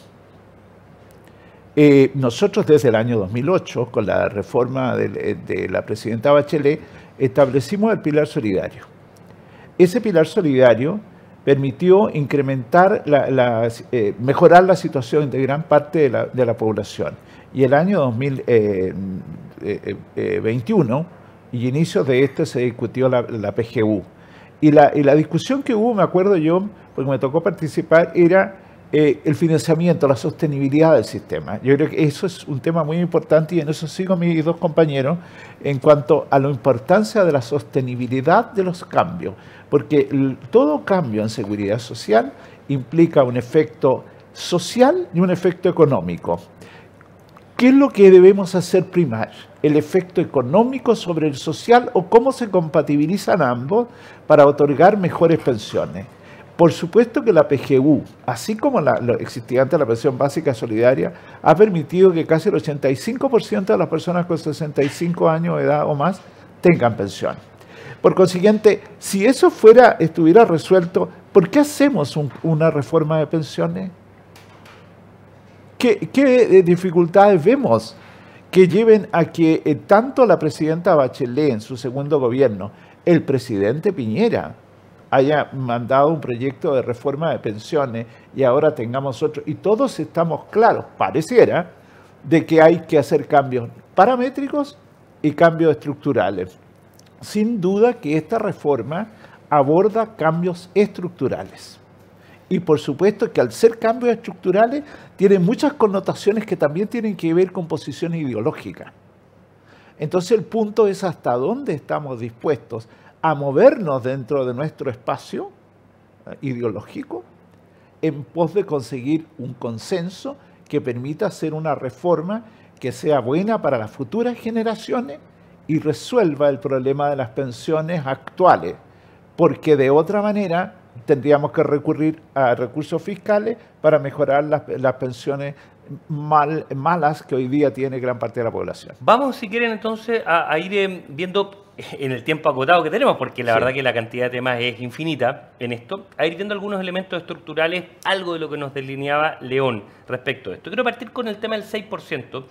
eh, nosotros desde el año 2008, con la reforma eh, de, la presidenta Bachelet, establecimos el pilar solidario. Ese pilar solidario permitió incrementar, eh, mejorar la situación de gran parte de la, población. Y el año 2021 y inicios de este se discutió la, PGU. Y la, y la discusión que hubo, me acuerdo yo, porque me tocó participar, era eh, el financiamiento, la sostenibilidad del sistema. Yo creo que eso es un tema muy importante y en eso sigo a mis dos compañeros en cuanto a la importancia de la sostenibilidad de los cambios, porque todo cambio en seguridad social implica un efecto social y un efecto económico. ¿Qué es lo que debemos hacer primar? ¿El efecto económico sobre el social o cómo se compatibilizan ambos para otorgar mejores pensiones? Por supuesto que la PGU, así como la, lo existía antes la pensión básica solidaria, ha permitido que casi el 85% de las personas con 65 años de edad o más tengan pensión. Por consiguiente, si eso fuera, estuviera resuelto, ¿por qué hacemos una reforma de pensiones? ¿Qué, eh, dificultades vemos que lleven a que eh, tanto la presidenta Bachelet en su segundo gobierno, el presidente Piñera, haya mandado un proyecto de reforma de pensiones y ahora tengamos otro. Y todos estamos claros, pareciera, de que hay que hacer cambios paramétricos y cambios estructurales. Sin duda que esta reforma aborda cambios estructurales. Y por supuesto que al ser cambios estructurales tiene muchas connotaciones que también tienen que ver con posiciones ideológicas. Entonces el punto es hasta dónde estamos dispuestos a movernos dentro de nuestro espacio eh, ideológico en pos de conseguir un consenso que permita hacer una reforma que sea buena para las futuras generaciones y resuelva el problema de las pensiones actuales, porque de otra manera tendríamos que recurrir a recursos fiscales para mejorar las, pensiones mal, malas que hoy día tiene gran parte de la población. Vamos, si quieren, entonces a, ir em, viendo en el tiempo acotado que tenemos, porque la verdad que la cantidad de temas es infinita en esto, a ir viendo algunos elementos estructurales, algo de lo que nos delineaba León respecto a esto. Quiero partir con el tema del 6%.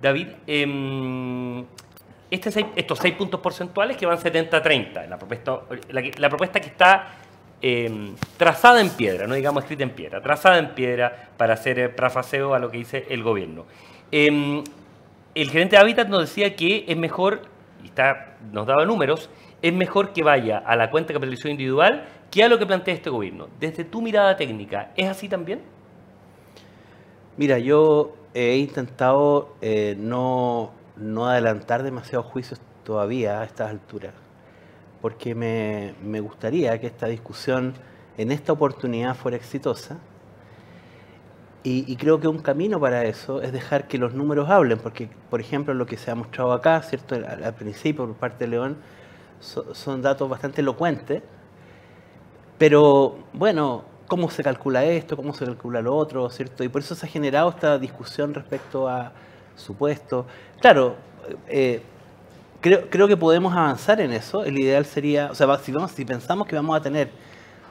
David, em, este estos 6 puntos porcentuales que van 70-30, la propuesta que está Em, trazada en piedra, no digamos escrita en piedra, trazada en piedra para hacer eh, prafaseo a lo que dice el gobierno. Em, el gerente de Hábitat nos decía que es mejor, y nos daba números, es mejor que vaya a la cuenta de capitalización individual que a lo que plantea este gobierno. Desde tu mirada técnica, ¿es así también? Mira, yo he intentado eh, no, no adelantar demasiados juicios todavía a estas alturas porque me, gustaría que esta discusión en esta oportunidad fuera exitosa. Y, creo que un camino para eso es dejar que los números hablen, porque, por ejemplo, lo que se ha mostrado acá, ¿cierto? Al, principio por parte de León, son datos bastante elocuentes, pero bueno, ¿cómo se calcula esto? ¿Cómo se calcula lo otro? ¿cierto? Y por eso se ha generado esta discusión respecto a supuestos. Claro, eh, Creo, que podemos avanzar en eso. El ideal sería, o sea, si, pensamos que vamos a tener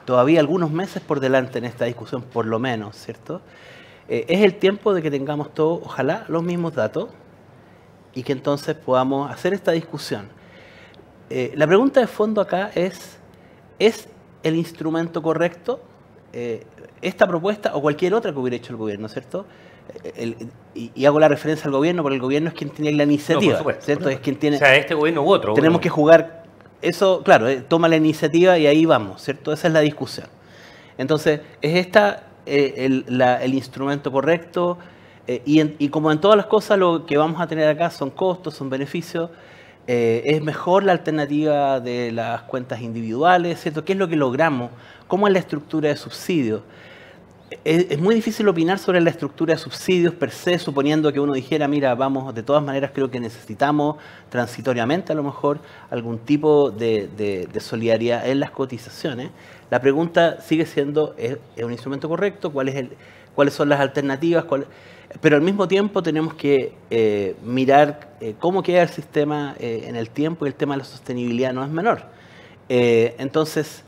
todavía algunos meses por delante en esta discusión, por lo menos, ¿cierto? Eh, es el tiempo de que tengamos todos, ojalá, los mismos datos y que entonces podamos hacer esta discusión. Eh, la pregunta de fondo acá es, ¿es el instrumento correcto eh, esta propuesta o cualquier otra que hubiera hecho el gobierno, ¿cierto? y hago la referencia al gobierno, porque el gobierno es quien tiene la iniciativa, Es quien tiene... O sea, este gobierno u otro. Tenemos que jugar, eso, claro, eh, toma la iniciativa y ahí vamos, ¿cierto? Esa es la discusión. Entonces, es este el, instrumento correcto eh, y, como en todas las cosas, lo que vamos a tener acá son costos, son beneficios. es mejor la alternativa de las cuentas individuales, ¿cierto? ¿Qué es lo que logramos? ¿Cómo es la estructura de subsidios? es, muy difícil opinar sobre la estructura de subsidios per se, suponiendo que uno dijera, mira, vamos, de todas maneras creo que necesitamos transitoriamente a lo mejor algún tipo de, solidaridad en las cotizaciones. La pregunta sigue siendo, ¿es, un instrumento correcto? ¿Cuál ¿Cuáles son las alternativas? Pero al mismo tiempo tenemos que eh, mirar eh, cómo queda el sistema eh, en el tiempo y el tema de la sostenibilidad no es menor. entonces,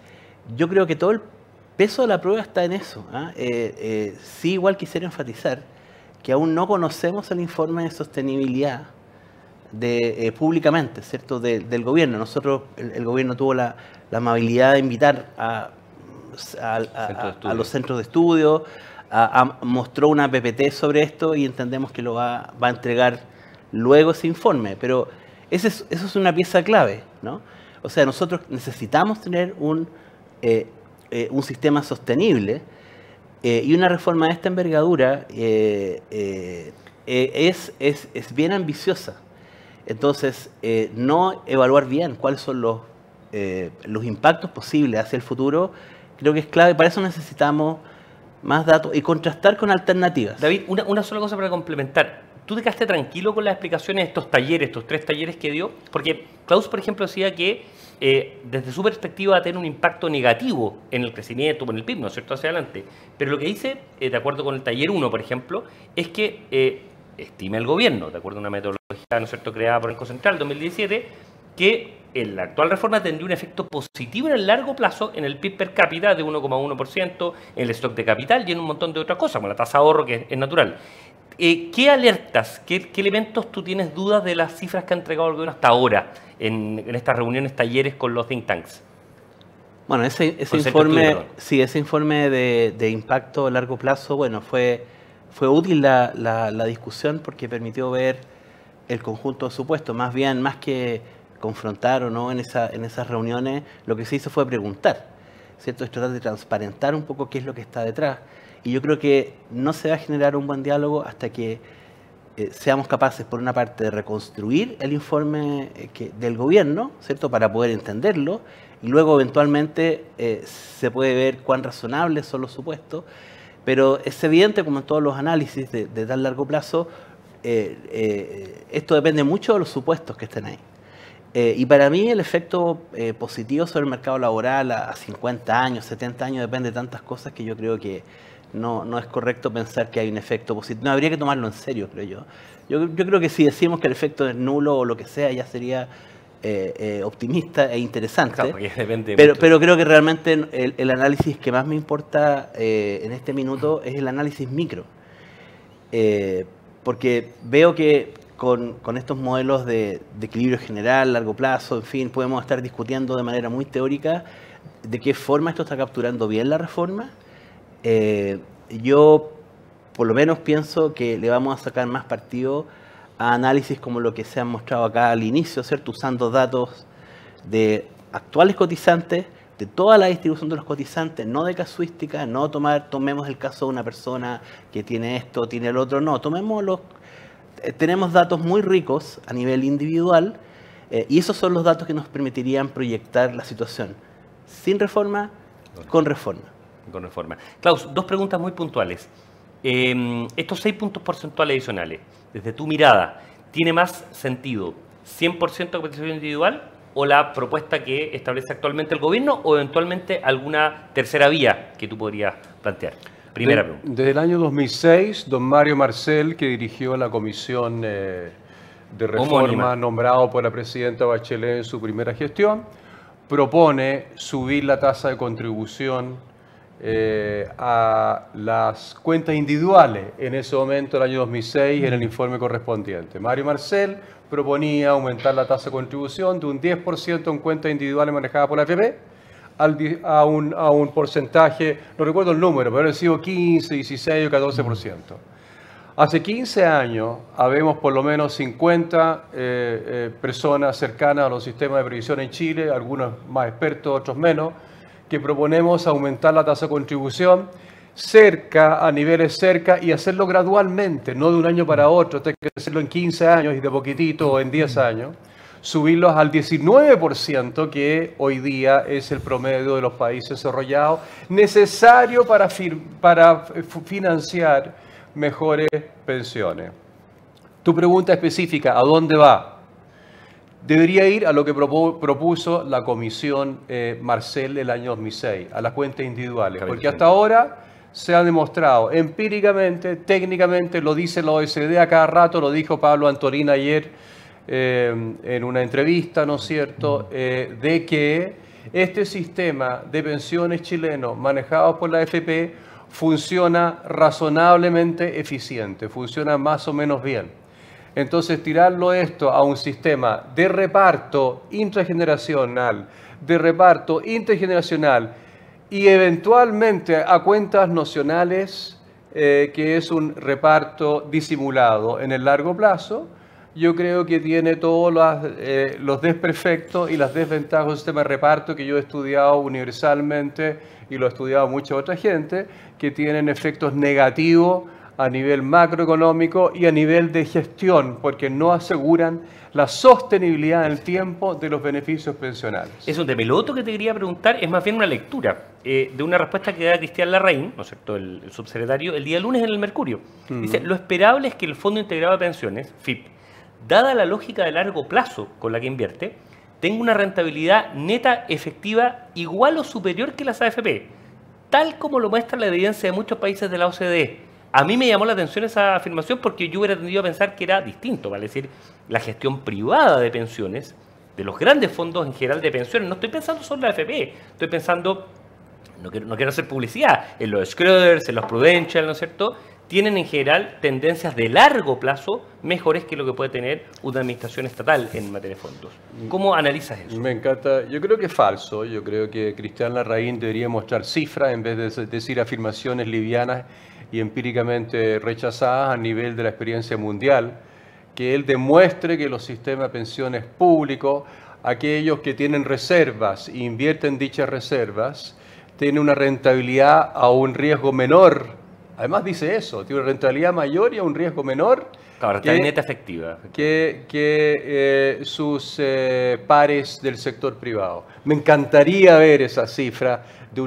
yo creo que todo el eso, de la prueba está en eso. ¿ah? Eh, eh, sí, igual quisiera enfatizar que aún no conocemos el informe de sostenibilidad de, eh, públicamente, ¿cierto?, del gobierno. Nosotros, el, gobierno tuvo la, amabilidad de invitar a, los centros de estudio, mostró una PPT sobre esto y entendemos que lo va, a entregar luego ese informe. Pero eso es una pieza clave, ¿no? O sea, nosotros necesitamos tener un eh, un sistema sostenible. Eh, y una reforma de esta envergadura eh, es, es, bien ambiciosa. Entonces, no evaluar bien cuáles son los, los impactos posibles hacia el futuro, creo que es clave. Para eso necesitamos más datos y contrastar con alternativas. David, una, una sola cosa para complementar. ¿Tú te quedaste tranquilo con las explicaciones de estos talleres, estos tres talleres que dio? Porque Klaus, por ejemplo, decía que eh, desde su perspectiva va a tener un impacto negativo en el crecimiento, en el PIB, ¿no es cierto?, hacia adelante. Pero lo que dice, eh, de acuerdo con el taller 1, por ejemplo, es que eh, estima el gobierno, de acuerdo a una metodología, ¿no es cierto?, creada por el Banco Central 2017, que la actual reforma tendría un efecto positivo en el largo plazo en el PIB per cápita de 1,1%, en el stock de capital y en un montón de otras cosas, como la tasa de ahorro que es natural. Eh, ¿qué alertas, qué, elementos tú tienes dudas de las cifras que ha entregado el gobierno hasta ahora en, estas reuniones, talleres con los think tanks? Bueno, ese, informe, ese informe de, impacto a largo plazo, bueno, fue, fue útil la, discusión porque permitió ver el conjunto de supuestos, más bien, más que confrontar o no en, esa, en esas reuniones, lo que se hizo fue preguntar es tratar de transparentar un poco qué es lo que está detrás. Y yo creo que no se va a generar un buen diálogo hasta que eh, seamos capaces, por una parte, de reconstruir el informe eh, del gobierno, ¿cierto? Para poder entenderlo. Y luego, eventualmente, eh, se puede ver cuán razonables son los supuestos. Pero es evidente, como en todos los análisis de, de tan largo plazo, esto depende mucho de los supuestos que estén ahí. Eh, y para mí el efecto eh, positivo sobre el mercado laboral a, 50 años, 70 años, depende de tantas cosas que yo creo que no, es correcto pensar que hay un efecto positivo. No, habría que tomarlo en serio, creo yo. Yo, creo que si decimos que el efecto es nulo o lo que sea, ya sería eh, optimista e interesante. pero, pero, creo que realmente el, análisis que más me importa en este minuto es el análisis micro. porque veo que, con, estos modelos de, equilibrio general, largo plazo, en fin, podemos estar discutiendo de manera muy teórica de qué forma esto está capturando bien la reforma. Eh, yo por lo menos pienso que le vamos a sacar más partido a análisis como lo que se han mostrado acá al inicio, ¿cierto? usando datos de actuales cotizantes, de toda la distribución de los cotizantes, no de casuística, no tomar, tomemos el caso de una persona que tiene esto, tiene el otro, no, tomemos los, eh, tenemos datos muy ricos a nivel individual eh, y esos son los datos que nos permitirían proyectar la situación sin reforma, con reforma. Con reforma. Klaus, dos preguntas muy puntuales. Em, estos seis puntos porcentuales adicionales, desde tu mirada, ¿tiene más sentido 100% de competición individual o la propuesta que establece actualmente el gobierno o eventualmente alguna tercera vía que tú podrías plantear? Desde el año 2006, don Mario Marcel, que dirigió la comisión eh, de reforma nombrado por la presidenta Bachelet en su primera gestión, propone subir la tasa de contribución eh, a las cuentas individuales en ese momento, el año 2006, en el informe correspondiente. Mario Marcel proponía aumentar la tasa de contribución de un 10% en cuentas individuales manejadas por la AFP a, un, porcentaje, no recuerdo el número, pero ha sido 15, 16 o 14%. Hace 15 años habemos por lo menos 50 eh, eh, personas cercanas a los sistemas de previsión en Chile, algunos más expertos, otros menos, que proponemos aumentar la tasa de contribución cerca, a niveles cerca y hacerlo gradualmente, no de un año para otro, hay que hacerlo en 15 años y de poquitito o en 10 años subirlos al 19%, que hoy día es el promedio de los países desarrollados, necesario para, para financiar mejores pensiones. Tu pregunta específica, ¿a dónde va? Debería ir a lo que propuso la comisión eh, Marcel del año 2006, a las cuentas individuales, porque hasta ahora se ha demostrado empíricamente, técnicamente, lo dice la OECD a cada rato, lo dijo Pablo Antorina ayer, Em, en una entrevista, ¿no es cierto?, eh, de que este sistema de pensiones chileno manejado por la AFP funciona razonablemente eficiente, funciona más o menos bien. Entonces, tirarlo esto a un sistema de reparto intrageneracional, de reparto intergeneracional y eventualmente a cuentas nocionales, eh, que es un reparto disimulado en el largo plazo, yo creo que tiene todos eh, los, desperfectos y las desventajas del sistema de reparto que yo he estudiado universalmente y lo ha estudiado mucha otra gente, que tienen efectos negativos a nivel macroeconómico y a nivel de gestión, porque no aseguran la sostenibilidad en el tiempo de los beneficios pensionales. Eso Y lo otro que te quería preguntar es más bien una lectura eh, de una respuesta que da Cristian Larraín, ¿no es cierto?, el, subsecretario, el día lunes en el Mercurio. Dice, lo esperable es que el Fondo Integrado de Pensiones, FIP, dada la lógica de largo plazo con la que invierte, tengo una rentabilidad neta efectiva igual o superior que las AFP, tal como lo muestra la evidencia de muchos países de la OCDE. A mí me llamó la atención esa afirmación porque yo hubiera tendido a pensar que era distinto, vale decir, la gestión privada de pensiones, de los grandes fondos en general de pensiones, no estoy pensando solo en la AFP, estoy pensando, no quiero, no quiero hacer publicidad, en los Scruders, en los Prudential, ¿no es cierto?, tienen en general tendencias de largo plazo mejores que lo que puede tener una administración estatal en materia de fondos. ¿Cómo analizas eso? Me encanta. Yo creo que es falso. Yo creo que Cristian Larraín debería mostrar cifras en vez de decir afirmaciones livianas y empíricamente rechazadas a nivel de la experiencia mundial. Que él demuestre que los sistemas de pensiones públicos, aquellos que tienen reservas e invierten dichas reservas, tienen una rentabilidad a un riesgo menor Además dice eso, tiene una rentabilidad mayor y un riesgo menor. que, efectiva. Que, eh, sus eh, pares del sector privado. Me encantaría ver esa cifra de,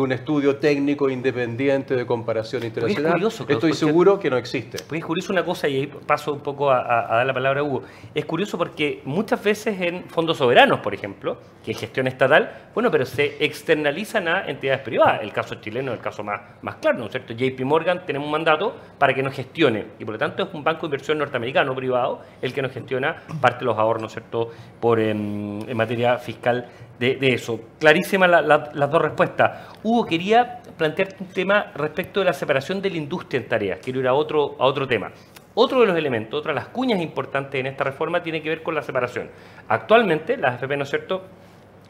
un estudio técnico independiente de comparación internacional. Es Estoy seguro que no existe. Pues es curioso una cosa, y ahí paso un poco a, dar la palabra a Hugo. Es curioso porque muchas veces en fondos soberanos, por ejemplo, que es gestión estatal, bueno, pero se externalizan a entidades privadas. El caso chileno es el caso más, claro, ¿no es cierto? JP Morgan tenemos un mandato para que nos gestione, y por lo tanto es un banco de inversión norteamericano privado el que nos gestiona parte de los ahorros, ¿no es cierto?, por, em, en materia fiscal de, eso. Clarísimas las dos respuestas. Hugo, quería plantearte un tema respecto de la separación de la industria en tareas. Quiero ir a otro, a otro tema. Otro de los elementos, otra de las cuñas importantes en esta reforma tiene que ver con la separación. Actualmente las AFP, ¿no es cierto?,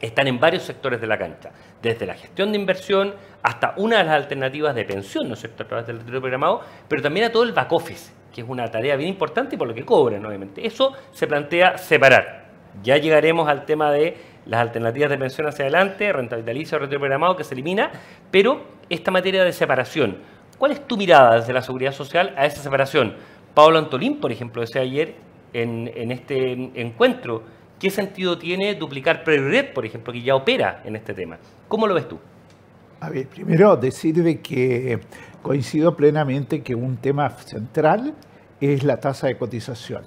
están en varios sectores de la cancha, desde la gestión de inversión hasta una de las alternativas de pensión, ¿no es cierto?, a través del retiro programado, pero también a todo el back office, que es una tarea bien importante por lo que cobran, obviamente. Eso se plantea separar. Ya llegaremos al tema de las alternativas de pensión hacia adelante, rentabilidad vitalicia o que se elimina, pero esta materia de separación. ¿Cuál es tu mirada desde la seguridad social a esa separación? Pablo Antolín, por ejemplo, decía ayer en, este encuentro, ¿qué sentido tiene duplicar prioridad, por ejemplo, que ya opera en este tema? ¿Cómo lo ves tú? A ver, primero decirle que coincido plenamente que un tema central es la tasa de cotización.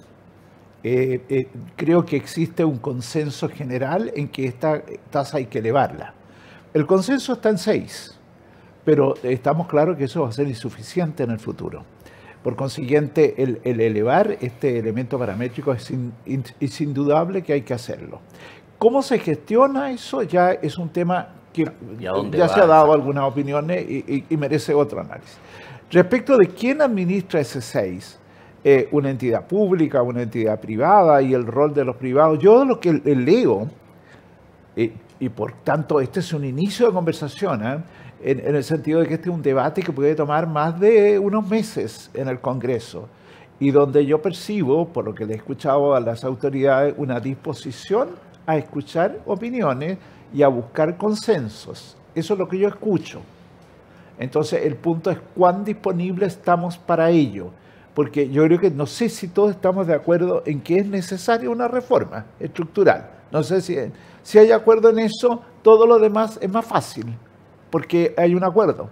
Eh, eh, creo que existe un consenso general en que esta tasa hay que elevarla. El consenso está en 6, pero estamos claros que eso va a ser insuficiente en el futuro. Por consiguiente, el, elevar este elemento paramétrico es, indudable que hay que hacerlo. ¿Cómo se gestiona eso? Ya es un tema que ya se ha dado algunas opiniones y, y merece otro análisis. Respecto de quién administra ese 6, eh, una entidad pública, una entidad privada y el rol de los privados. Yo lo que leo, eh, y, por tanto este es un inicio de conversación, ¿eh? en, el sentido de que este es un debate que puede tomar más de unos meses en el Congreso, y donde yo percibo, por lo que le he escuchado a las autoridades, una disposición a escuchar opiniones y a buscar consensos. Eso es lo que yo escucho. Entonces el punto es cuán disponibles estamos para ello porque yo creo que no sé si todos estamos de acuerdo en que es necesaria una reforma estructural. No sé si, si hay acuerdo en eso, todo lo demás es más fácil, porque hay un acuerdo.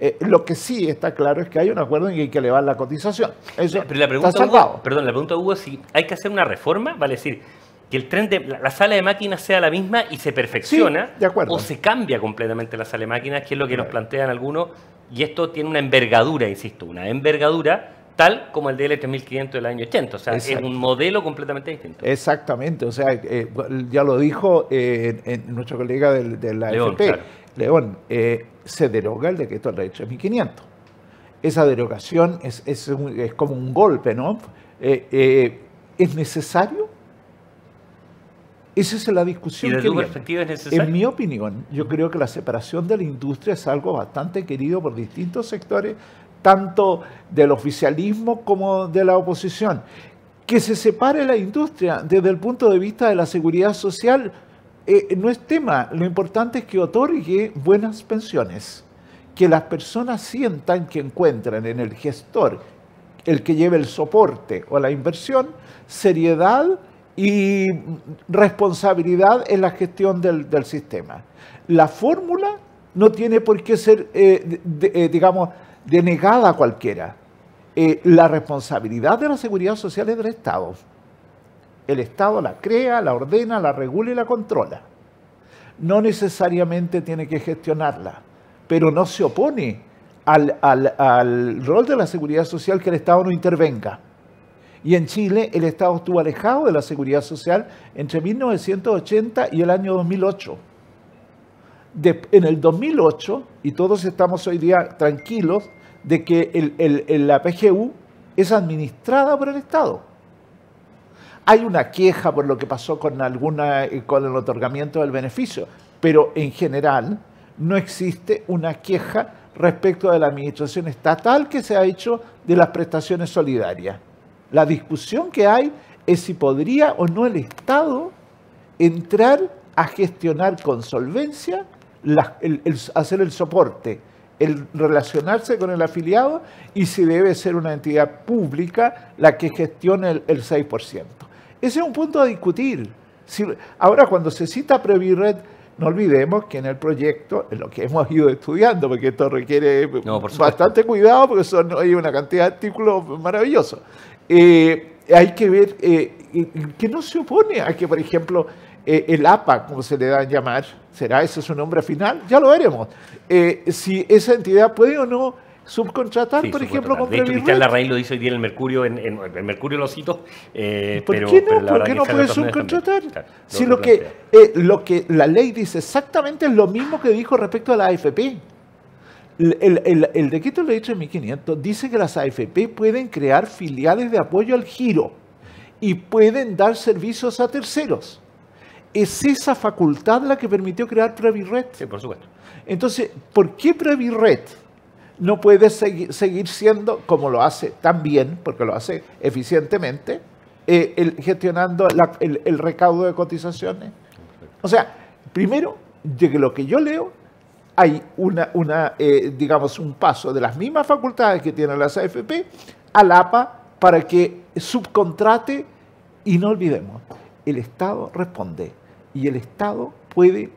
Eh, lo que sí está claro es que hay un acuerdo en que hay que elevar la cotización. Pero la pregunta, Hugo, perdón, la pregunta Hugo si hay que hacer una reforma, vale decir, que el tren de la sala de máquinas sea la misma y se perfecciona de acuerdo. o se cambia completamente la sala de máquinas, que es lo que nos plantean algunos, y esto tiene una envergadura, insisto, una envergadura tal como el DL3500 del año 80. O sea, es un modelo completamente distinto. Exactamente, o sea, eh, ya lo dijo eh, nuestro colega de la León, León, eh, se deroga el decreto del 3500. Esa derogación es, es, es, como un golpe, ¿no? ¿Es necesario? Esa es la discusión. ¿Y desde perspectiva es necesario? En mi opinión, yo creo que la separación de la industria es algo bastante querido por distintos sectores tanto del oficialismo como de la oposición. Que se separe la industria desde el punto de vista de la seguridad social eh, no es tema, lo importante es que otorgue buenas pensiones, que las personas sientan que encuentran en el gestor, el que lleve el soporte o la inversión, seriedad y responsabilidad en la gestión del, sistema. La fórmula no tiene por qué ser, eh, eh, digamos, denegada a cualquiera. Eh, la responsabilidad de la seguridad social es del Estado. El Estado la crea, la ordena, la regula y la controla. No necesariamente tiene que gestionarla, pero no se opone al, al, rol de la seguridad social que el Estado no intervenga. Y en Chile el Estado estuvo alejado de la seguridad social entre 1980 y el año 2008. en el 2008, y todos estamos hoy día tranquilos, de que la PGU es administrada por el Estado. Hay una queja por lo que pasó con, alguna, eh, el otorgamiento del beneficio, pero en general no existe una queja respecto de la administración estatal que se ha hecho de las prestaciones solidarias. La discusión que hay es si podría o no el Estado entrar a gestionar con solvencia, hacer el soporte el relacionarse con el afiliado y si debe ser una entidad pública la que gestione el, 6%. Ese es un punto a discutir. ahora, cuando se cita Previred, no olvidemos que en el proyecto, en lo que hemos ido estudiando, porque esto requiere bastante cuidado, porque hay una cantidad de artículos maravillosos, eh, hay que ver eh, que no se opone a que, por ejemplo, eh, el APA, como se le da a llamar, ¿será ese su nombre final? Ya lo veremos. Eh, si esa entidad puede o no subcontratar, por ejemplo, con De hecho, lo dice hoy día el Mercurio, en, el Mercurio lo cito. Eh, ¿Por qué no? ¿Por qué no puede subcontratar? si lo, que, lo que la ley dice exactamente es lo mismo que dijo respecto a la AFP. El, el, el, decreto de ley 3500 dice que las AFP pueden crear filiales de apoyo al giro y pueden dar servicios a terceros es esa facultad la que permitió crear Previret? Sí, por supuesto. Entonces, ¿por qué Previred no puede seguir siendo, como lo hace tan bien, porque lo hace eficientemente, eh, gestionando el, recaudo de cotizaciones? O sea, primero, de lo que yo leo, hay una, eh, digamos, un paso de las mismas facultades que tienen las AFP al APA para que subcontrate y no olvidemos, el Estado responde y el Estado puede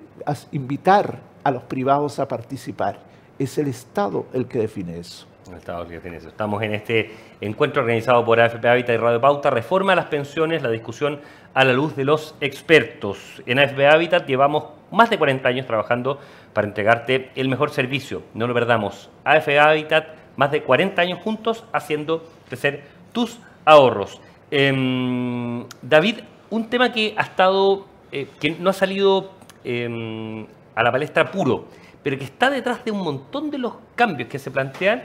invitar a los privados a participar. Es el Estado el que define eso. El Estado el que define eso. Estamos en este encuentro organizado por AFP Habitat y Radio Pauta, reforma a las pensiones, la discusión a la luz de los expertos. En AFP Habitat llevamos más de 40 años trabajando para entregarte el mejor servicio. No lo perdamos. AFP Habitat, más de 40 años juntos haciendo crecer tus ahorros. Em, David un tema que ha estado, eh, que no ha salido em, a la palestra puro, pero que está detrás de un montón de los cambios que se plantean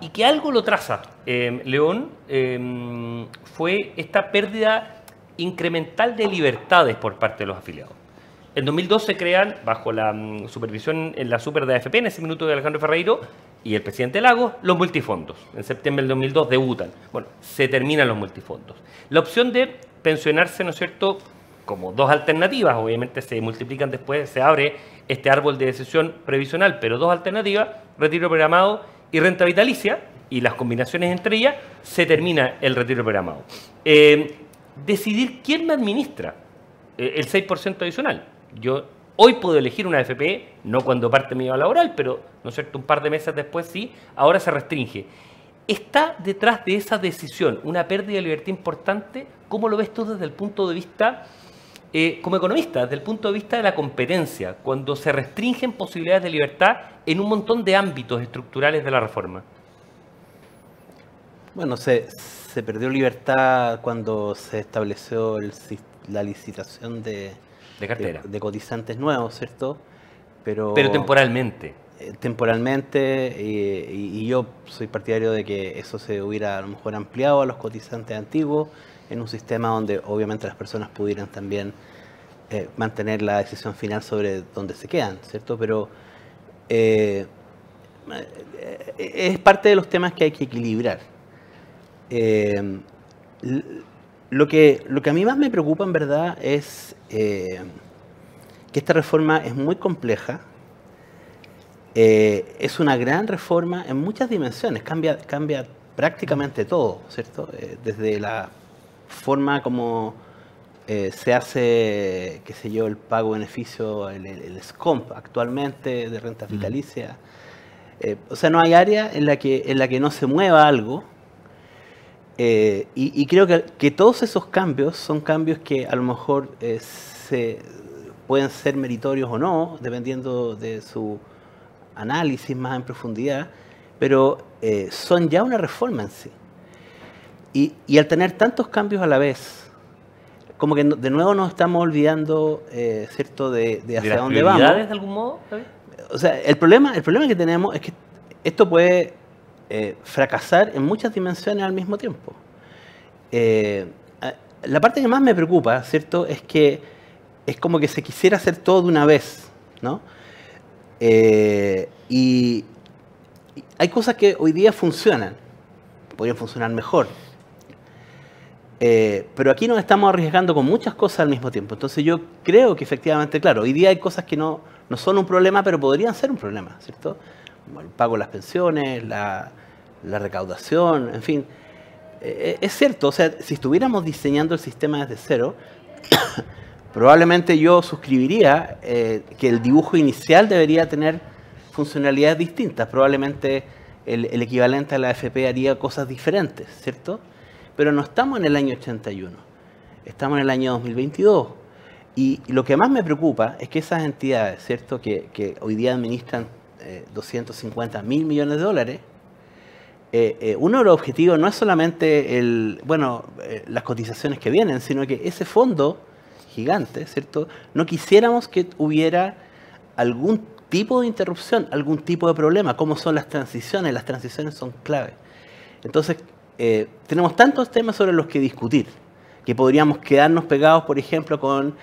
y que algo lo traza em, León, em, fue esta pérdida incremental de libertades por parte de los afiliados. En 2002 se crean, bajo la mm, supervisión en la super de AFP, en ese minuto de Alejandro Ferreiro y el presidente Lagos, los multifondos. En septiembre del 2002 debutan. Bueno, se terminan los multifondos. La opción de pensionarse, ¿no es cierto?, como dos alternativas, obviamente se multiplican después, se abre este árbol de decisión previsional, pero dos alternativas, retiro programado y renta vitalicia, y las combinaciones entre ellas, se termina el retiro programado. Eh, decidir quién me administra eh, el 6% adicional. Yo hoy puedo elegir una AFP, no cuando parte mi vida laboral, pero ¿no es cierto? un par de meses después sí, ahora se restringe. ¿Está detrás de esa decisión una pérdida de libertad importante ¿Cómo lo ves tú desde el punto de vista, eh, como economista, desde el punto de vista de la competencia, cuando se restringen posibilidades de libertad en un montón de ámbitos estructurales de la reforma? Bueno, se, perdió libertad cuando se estableció la licitación de, de, cotizantes nuevos, ¿cierto? Pero, temporalmente eh, temporalmente y, yo soy partidario de que eso se hubiera a lo mejor ampliado a los cotizantes antiguos en un sistema donde obviamente las personas pudieran también eh, mantener la decisión final sobre dónde se quedan, ¿cierto? Pero eh, es parte de los temas que hay que equilibrar. Eh, lo, que, lo que a mí más me preocupa en verdad es que esta reforma es muy compleja, es una gran reforma en muchas dimensiones, cambia, cambia prácticamente todo, ¿cierto? desde la forma como eh, se hace, qué sé yo, el pago-beneficio, el, SCOMP actualmente de renta vitalicia. Eh, o sea, no hay área en la que, en la que no se mueva algo. Eh, y, creo que, que, todos esos cambios son cambios que a lo mejor se, pueden ser meritorios o no, dependiendo de su análisis más en profundidad, pero son ya una reforma en sí. Y, al tener tantos cambios a la vez, como que de nuevo nos estamos olvidando, eh, ¿cierto?, de, hacia dónde vamos. de algún modo? O sea, el problema, el problema que tenemos es que esto puede eh, fracasar en muchas dimensiones al mismo tiempo. Eh, la parte que más me preocupa, ¿cierto?, es que es como que se quisiera hacer todo de una vez, ¿no? y hay cosas que hoy día funcionan, podrían funcionar mejor, eh, pero aquí nos estamos arriesgando con muchas cosas al mismo tiempo. Entonces yo creo que efectivamente, claro, hoy día hay cosas que no, no son un problema, pero podrían ser un problema, ¿cierto? Como El pago de las pensiones, la, recaudación, en fin. Eh, eh, es cierto, o sea, si estuviéramos diseñando el sistema desde cero, probablemente yo suscribiría que el dibujo inicial debería tener funcionalidades distintas. Probablemente el, el equivalente a la AFP haría cosas diferentes, ¿cierto? Pero no estamos en el año 81, estamos en el año 2022. Y lo que más me preocupa es que esas entidades, ¿cierto?, que, hoy día administran 250 eh, mil millones de dólares, eh, eh, uno de los objetivos no es solamente el, bueno, las cotizaciones que vienen, sino que ese fondo gigante, ¿cierto? No quisiéramos que hubiera algún tipo de interrupción, algún tipo de problema, como son las transiciones, las transiciones son clave. Entonces, eh, tenemos tantos temas sobre los que discutir, que podríamos quedarnos pegados, por ejemplo, con,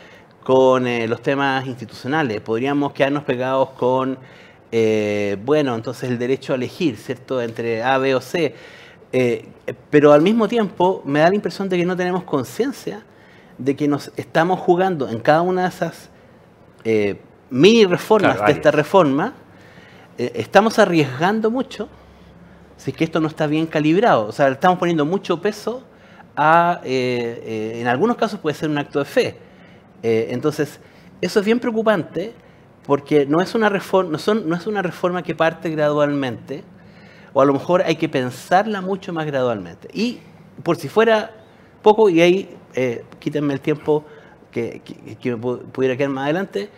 eh, los temas institucionales, podríamos quedarnos pegados con, eh, bueno, entonces el derecho a elegir, ¿cierto?, entre A, B o C. pero al mismo tiempo me da la impresión de que no tenemos conciencia de que nos estamos jugando en cada una de esas mini reformas de esta reforma, estamos arriesgando mucho si es que esto no está bien calibrado. O sea, estamos poniendo mucho peso a, eh, eh, en algunos casos puede ser un acto de fe. Eh, entonces, eso es bien preocupante porque no es, una reforma, no, es una reforma que parte gradualmente, o a lo mejor hay que pensarla mucho más gradualmente. Y por si fuera poco, y ahí quítenme el tiempo que, que pudiera quedar más adelante,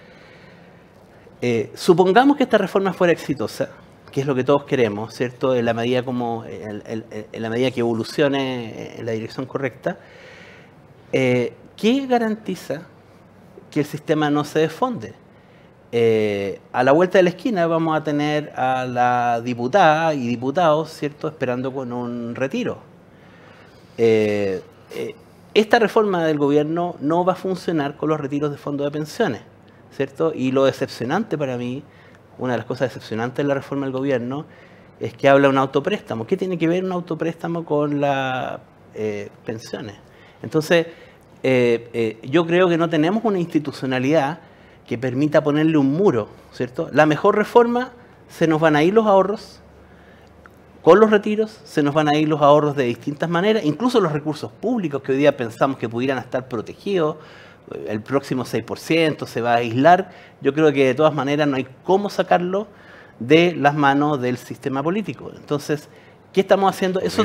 supongamos que esta reforma fuera exitosa, que es lo que todos queremos, ¿cierto? En la medida, como, en, la medida que evolucione eh, en la dirección correcta, eh, ¿qué garantiza que el sistema no se desfonde? Eh, a la vuelta de la esquina vamos a tener a la diputada y diputados, ¿cierto?, esperando con un retiro. esta reforma del gobierno no va a funcionar con los retiros de fondos de pensiones, ¿cierto? Y lo decepcionante para mí una de las cosas decepcionantes de la reforma del gobierno es que habla de un autopréstamo. ¿Qué tiene que ver un autopréstamo con las eh, pensiones? Entonces, eh, eh, yo creo que no tenemos una institucionalidad que permita ponerle un muro, ¿cierto? La mejor reforma, se nos van a ir los ahorros, con los retiros se nos van a ir los ahorros de distintas maneras, incluso los recursos públicos que hoy día pensamos que pudieran estar protegidos el próximo 6% se va a aislar, yo creo que de todas maneras no hay cómo sacarlo de las manos del sistema político. Entonces, ¿qué estamos haciendo? Eso,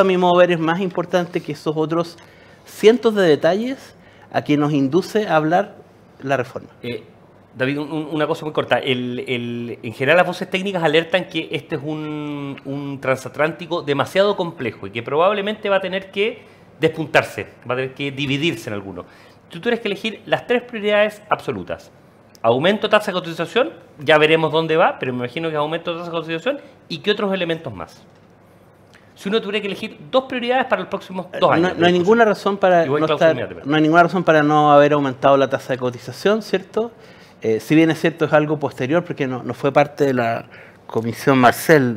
a mi modo ver es más importante que esos otros cientos de detalles a que nos induce a hablar la reforma. Eh, David, una cosa muy corta. en general las voces técnicas alertan que este es un, un transatlántico demasiado complejo y que probablemente va a tener que despuntarse, va a tener que dividirse en algunos tú tienes que elegir las tres prioridades absolutas. Aumento tasa de cotización, ya veremos dónde va, pero me imagino que aumento tasa de cotización y qué otros elementos más. Si uno tuviera que elegir dos prioridades para los próximos dos años. No, hay ninguna razón para no, estar, razón para no haber aumentado la tasa de cotización, ¿cierto? Eh, si bien es cierto es algo posterior porque no, fue parte de la comisión Marcel,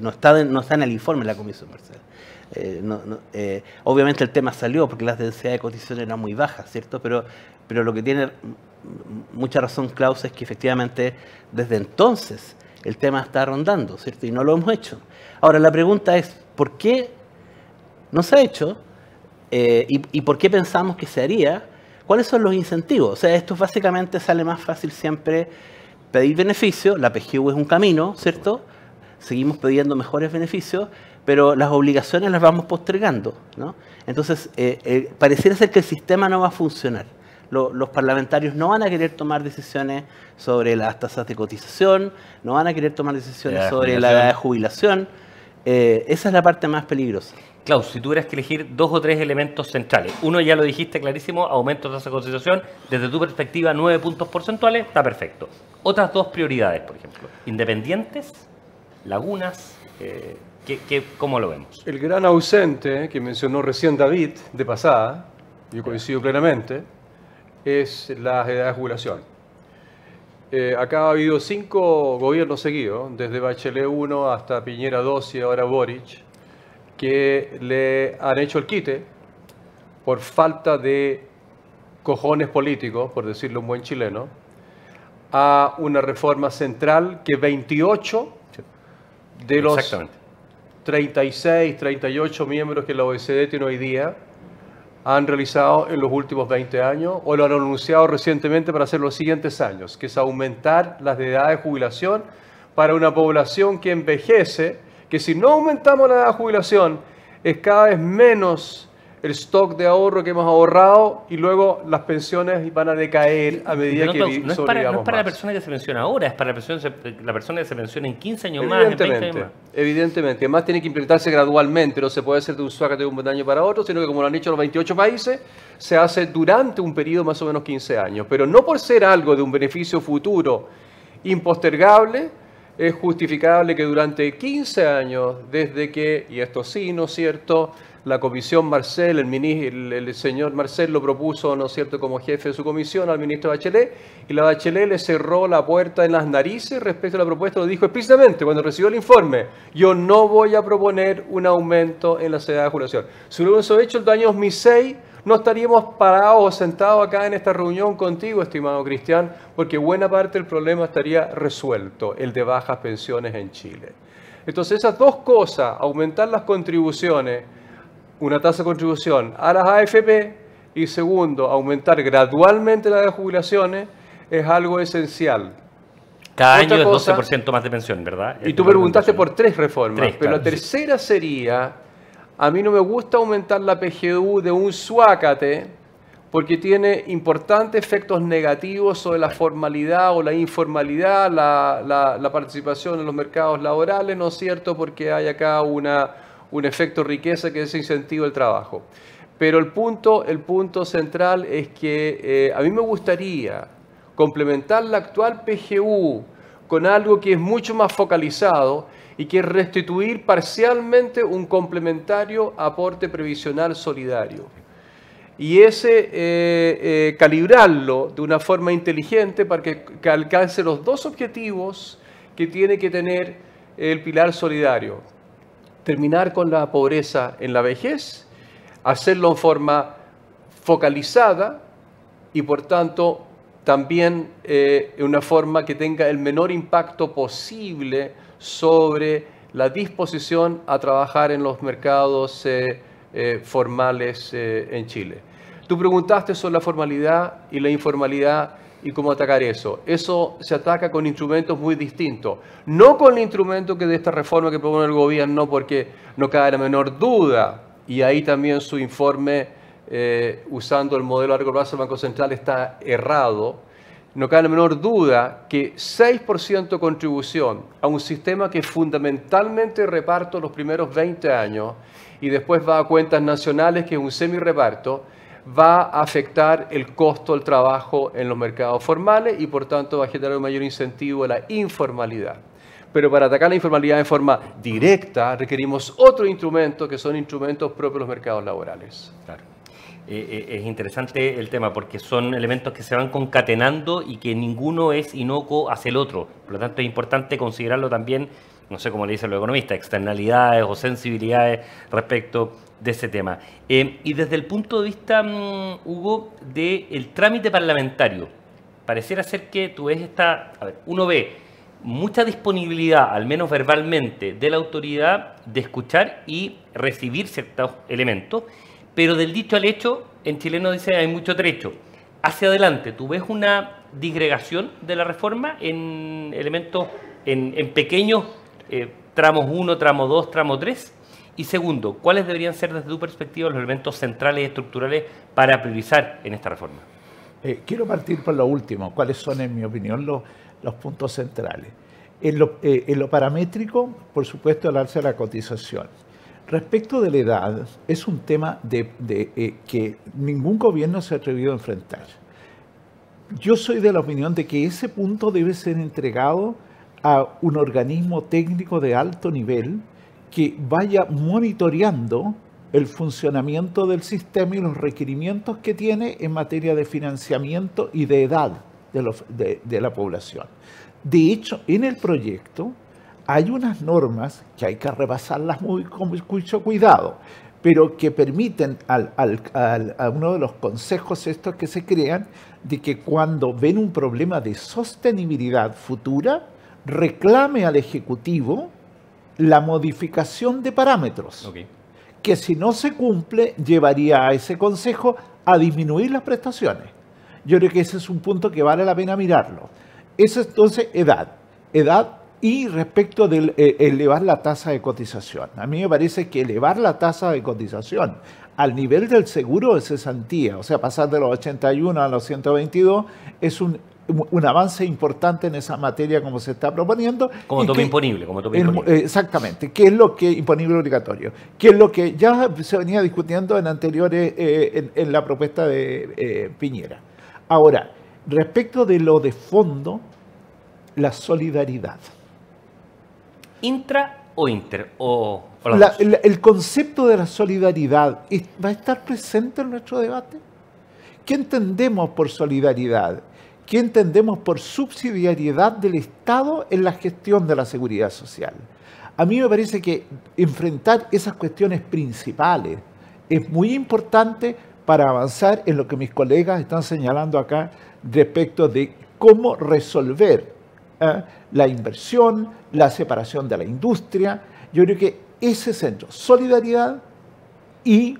no, está, no está en el informe la comisión Marcel. Eh, eh, obviamente el tema salió porque las densidades de cotización eran muy bajas, ¿cierto? Pero, pero lo que tiene mucha razón Klaus es que efectivamente desde entonces el tema está rondando, ¿cierto? Y no lo hemos hecho. Ahora, la pregunta es, ¿por qué no se ha hecho? Eh, y, por qué pensamos que se haría? ¿Cuáles son los incentivos? O sea, esto básicamente sale más fácil siempre pedir beneficios la PGU es un camino, ¿cierto? Seguimos pidiendo mejores beneficios, pero las obligaciones las vamos postergando. ¿no? Entonces, eh, eh, pareciera ser que el sistema no va a funcionar. los parlamentarios no van a querer tomar decisiones sobre las tasas de cotización, no van a querer tomar decisiones sobre la edad de jubilación. Eh, esa es la parte más peligrosa. Klaus, si tuvieras que elegir dos o tres elementos centrales, uno ya lo dijiste clarísimo, aumento de tasa de cotización, desde tu perspectiva nueve puntos porcentuales, está perfecto. Otras dos prioridades, por ejemplo, independientes, lagunas, cómo lo vemos? El gran ausente eh, que mencionó recién David, de pasada, yo coincido plenamente, es la edad de jubilación. Eh, acá ha habido cinco gobiernos seguidos, desde Bachelet 1 hasta Piñera 2 y ahora Boric, que le han hecho el quite por falta de cojones políticos, por decirlo un buen chileno, a una reforma central que 28 de los 36, 38 miembros que la OECD tiene hoy día han realizado en los últimos 20 años o lo han anunciado recientemente para hacer los siguientes años, que es aumentar las de edad de jubilación para una población que envejece, que si no aumentamos la edad de jubilación es cada vez menos el stock de ahorro que hemos ahorrado y luego las pensiones van a decaer a medida que no, no es para, no la persona que se menciona ahora, es para la persona, que se menciona en 15 años más, en Evidentemente, además tiene que implementarse gradualmente, no se puede hacer de un suácate de un año para otro, sino que como lo han hecho los 28 países, se hace durante un periodo más o menos 15 años. Pero no por ser algo de un beneficio futuro impostergable, es justificable que durante 15 años, desde que, y esto sí, ¿no es cierto?, la comisión Marcel, el, señor Marcel lo propuso, ¿no es cierto?, como jefe de su comisión al ministro Bachelet, y la Bachelet le cerró la puerta en las narices respecto a la propuesta, lo dijo explícitamente cuando recibió el informe, yo no voy a proponer un aumento en la edad de jubilación. Si lo hubiese hecho el año 2006, no estaríamos parados o sentados acá en esta reunión contigo, estimado Cristian, porque buena parte del problema estaría resuelto, el de bajas pensiones en Chile. Entonces esas dos cosas, aumentar las contribuciones, una tasa de contribución a las AFP y segundo, aumentar gradualmente la de jubilaciones es algo esencial. Cada año es 12% más de pensión, ¿verdad? Y tú preguntaste por tres reformas, pero la tercera sería, a mí no me gusta aumentar la PGU de un suácate porque tiene importantes efectos negativos sobre la formalidad o la informalidad, la, la participación en los mercados laborales, ¿no es cierto? Porque hay acá una un efecto riqueza que es incentivo trabajo. Pero el punto, el punto central es que eh, a mí me gustaría complementar la actual PGU con algo que es mucho más focalizado y que es restituir parcialmente un complementario aporte previsional solidario. Y ese eh, eh, calibrarlo de una forma inteligente para que alcance los dos objetivos que tiene que tener el pilar solidario, terminar con la pobreza en la vejez, hacerlo en forma focalizada y por tanto también eh, una forma que tenga el menor impacto posible sobre la disposición a trabajar en los mercados eh, eh, formales eh, en Chile. Tú preguntaste sobre la formalidad y la informalidad y cómo atacar eso. Eso se ataca con instrumentos muy distintos. No con el instrumento que de esta reforma que propone el gobierno, porque no cae la menor duda. Y ahí también su informe, eh, usando el modelo a largo plazo del Banco Central, está errado. No cabe la menor duda que 6% contribución a un sistema que fundamentalmente reparto los primeros 20 años y después va a cuentas nacionales, que es un semi-reparto, va a afectar el costo del trabajo en los mercados formales y por tanto va a generar un mayor incentivo a la informalidad. Pero para atacar la informalidad en forma directa requerimos otro instrumento que son instrumentos propios de los mercados laborales. Claro. Eh, eh, es interesante el tema porque son elementos que se van concatenando y que ninguno es inocuo hacia el otro. Por lo tanto, es importante considerarlo también no sé cómo le dicen los economistas, externalidades o sensibilidades respecto de ese tema. Eh, y desde el punto de vista, mm, Hugo, del trámite parlamentario, pareciera ser que tú ves esta, a ver, uno ve mucha disponibilidad, al menos verbalmente, de la autoridad de escuchar y recibir ciertos elementos, pero del dicho al hecho, en chileno dice hay mucho trecho. Hacia adelante, ¿tú ves una disgregación de la reforma en elementos, en, en pequeños eh, tramos 1, tramo 2, tramo 3? Y segundo, ¿cuáles deberían ser desde tu perspectiva los elementos centrales y estructurales para priorizar en esta reforma? Eh, quiero partir por lo último, cuáles son en mi opinión los, puntos centrales. En lo, eh, paramétrico, por supuesto, el alza de la cotización. Respecto de la edad, es un tema de, que ningún gobierno se ha atrevido a enfrentar. Yo soy de la opinión de que ese punto debe ser entregado a un organismo técnico de alto nivel que vaya monitoreando el funcionamiento del sistema y los requerimientos que tiene en materia de financiamiento y de edad de, la población. De hecho, en el proyecto hay unas normas que hay que rebasarlas muy con mucho cuidado, pero que permiten a uno de los consejos estos que se crean de que cuando ven un problema de sostenibilidad futura, reclame al Ejecutivo la modificación de parámetros, que si no se cumple llevaría a ese Consejo a disminuir las prestaciones. Yo creo que ese es un punto que vale la pena mirarlo. Es entonces edad, edad y respecto de eh, elevar la tasa de cotización. A mí me parece que elevar la tasa de cotización al nivel del seguro de cesantía, o sea, pasar de los 81 a los 122, es un un avance importante en esa materia como se está proponiendo. Como tope imponible, como Exactamente, qué es lo que imponible obligatorio, qué es lo que ya se venía discutiendo en anteriores, eh, en, la propuesta de eh, Piñera. Ahora, respecto de lo de fondo, la solidaridad. ¿Intra o inter? O, ¿El concepto de la solidaridad va a estar presente en nuestro debate? ¿Qué entendemos por solidaridad? ¿Qué entendemos por subsidiariedad del Estado en la gestión de la seguridad social? A mí me parece que enfrentar esas cuestiones principales es muy importante para avanzar en lo que mis colegas están señalando acá respecto de cómo resolver ¿eh? la inversión, la separación de la industria. Yo creo que ese centro, solidaridad y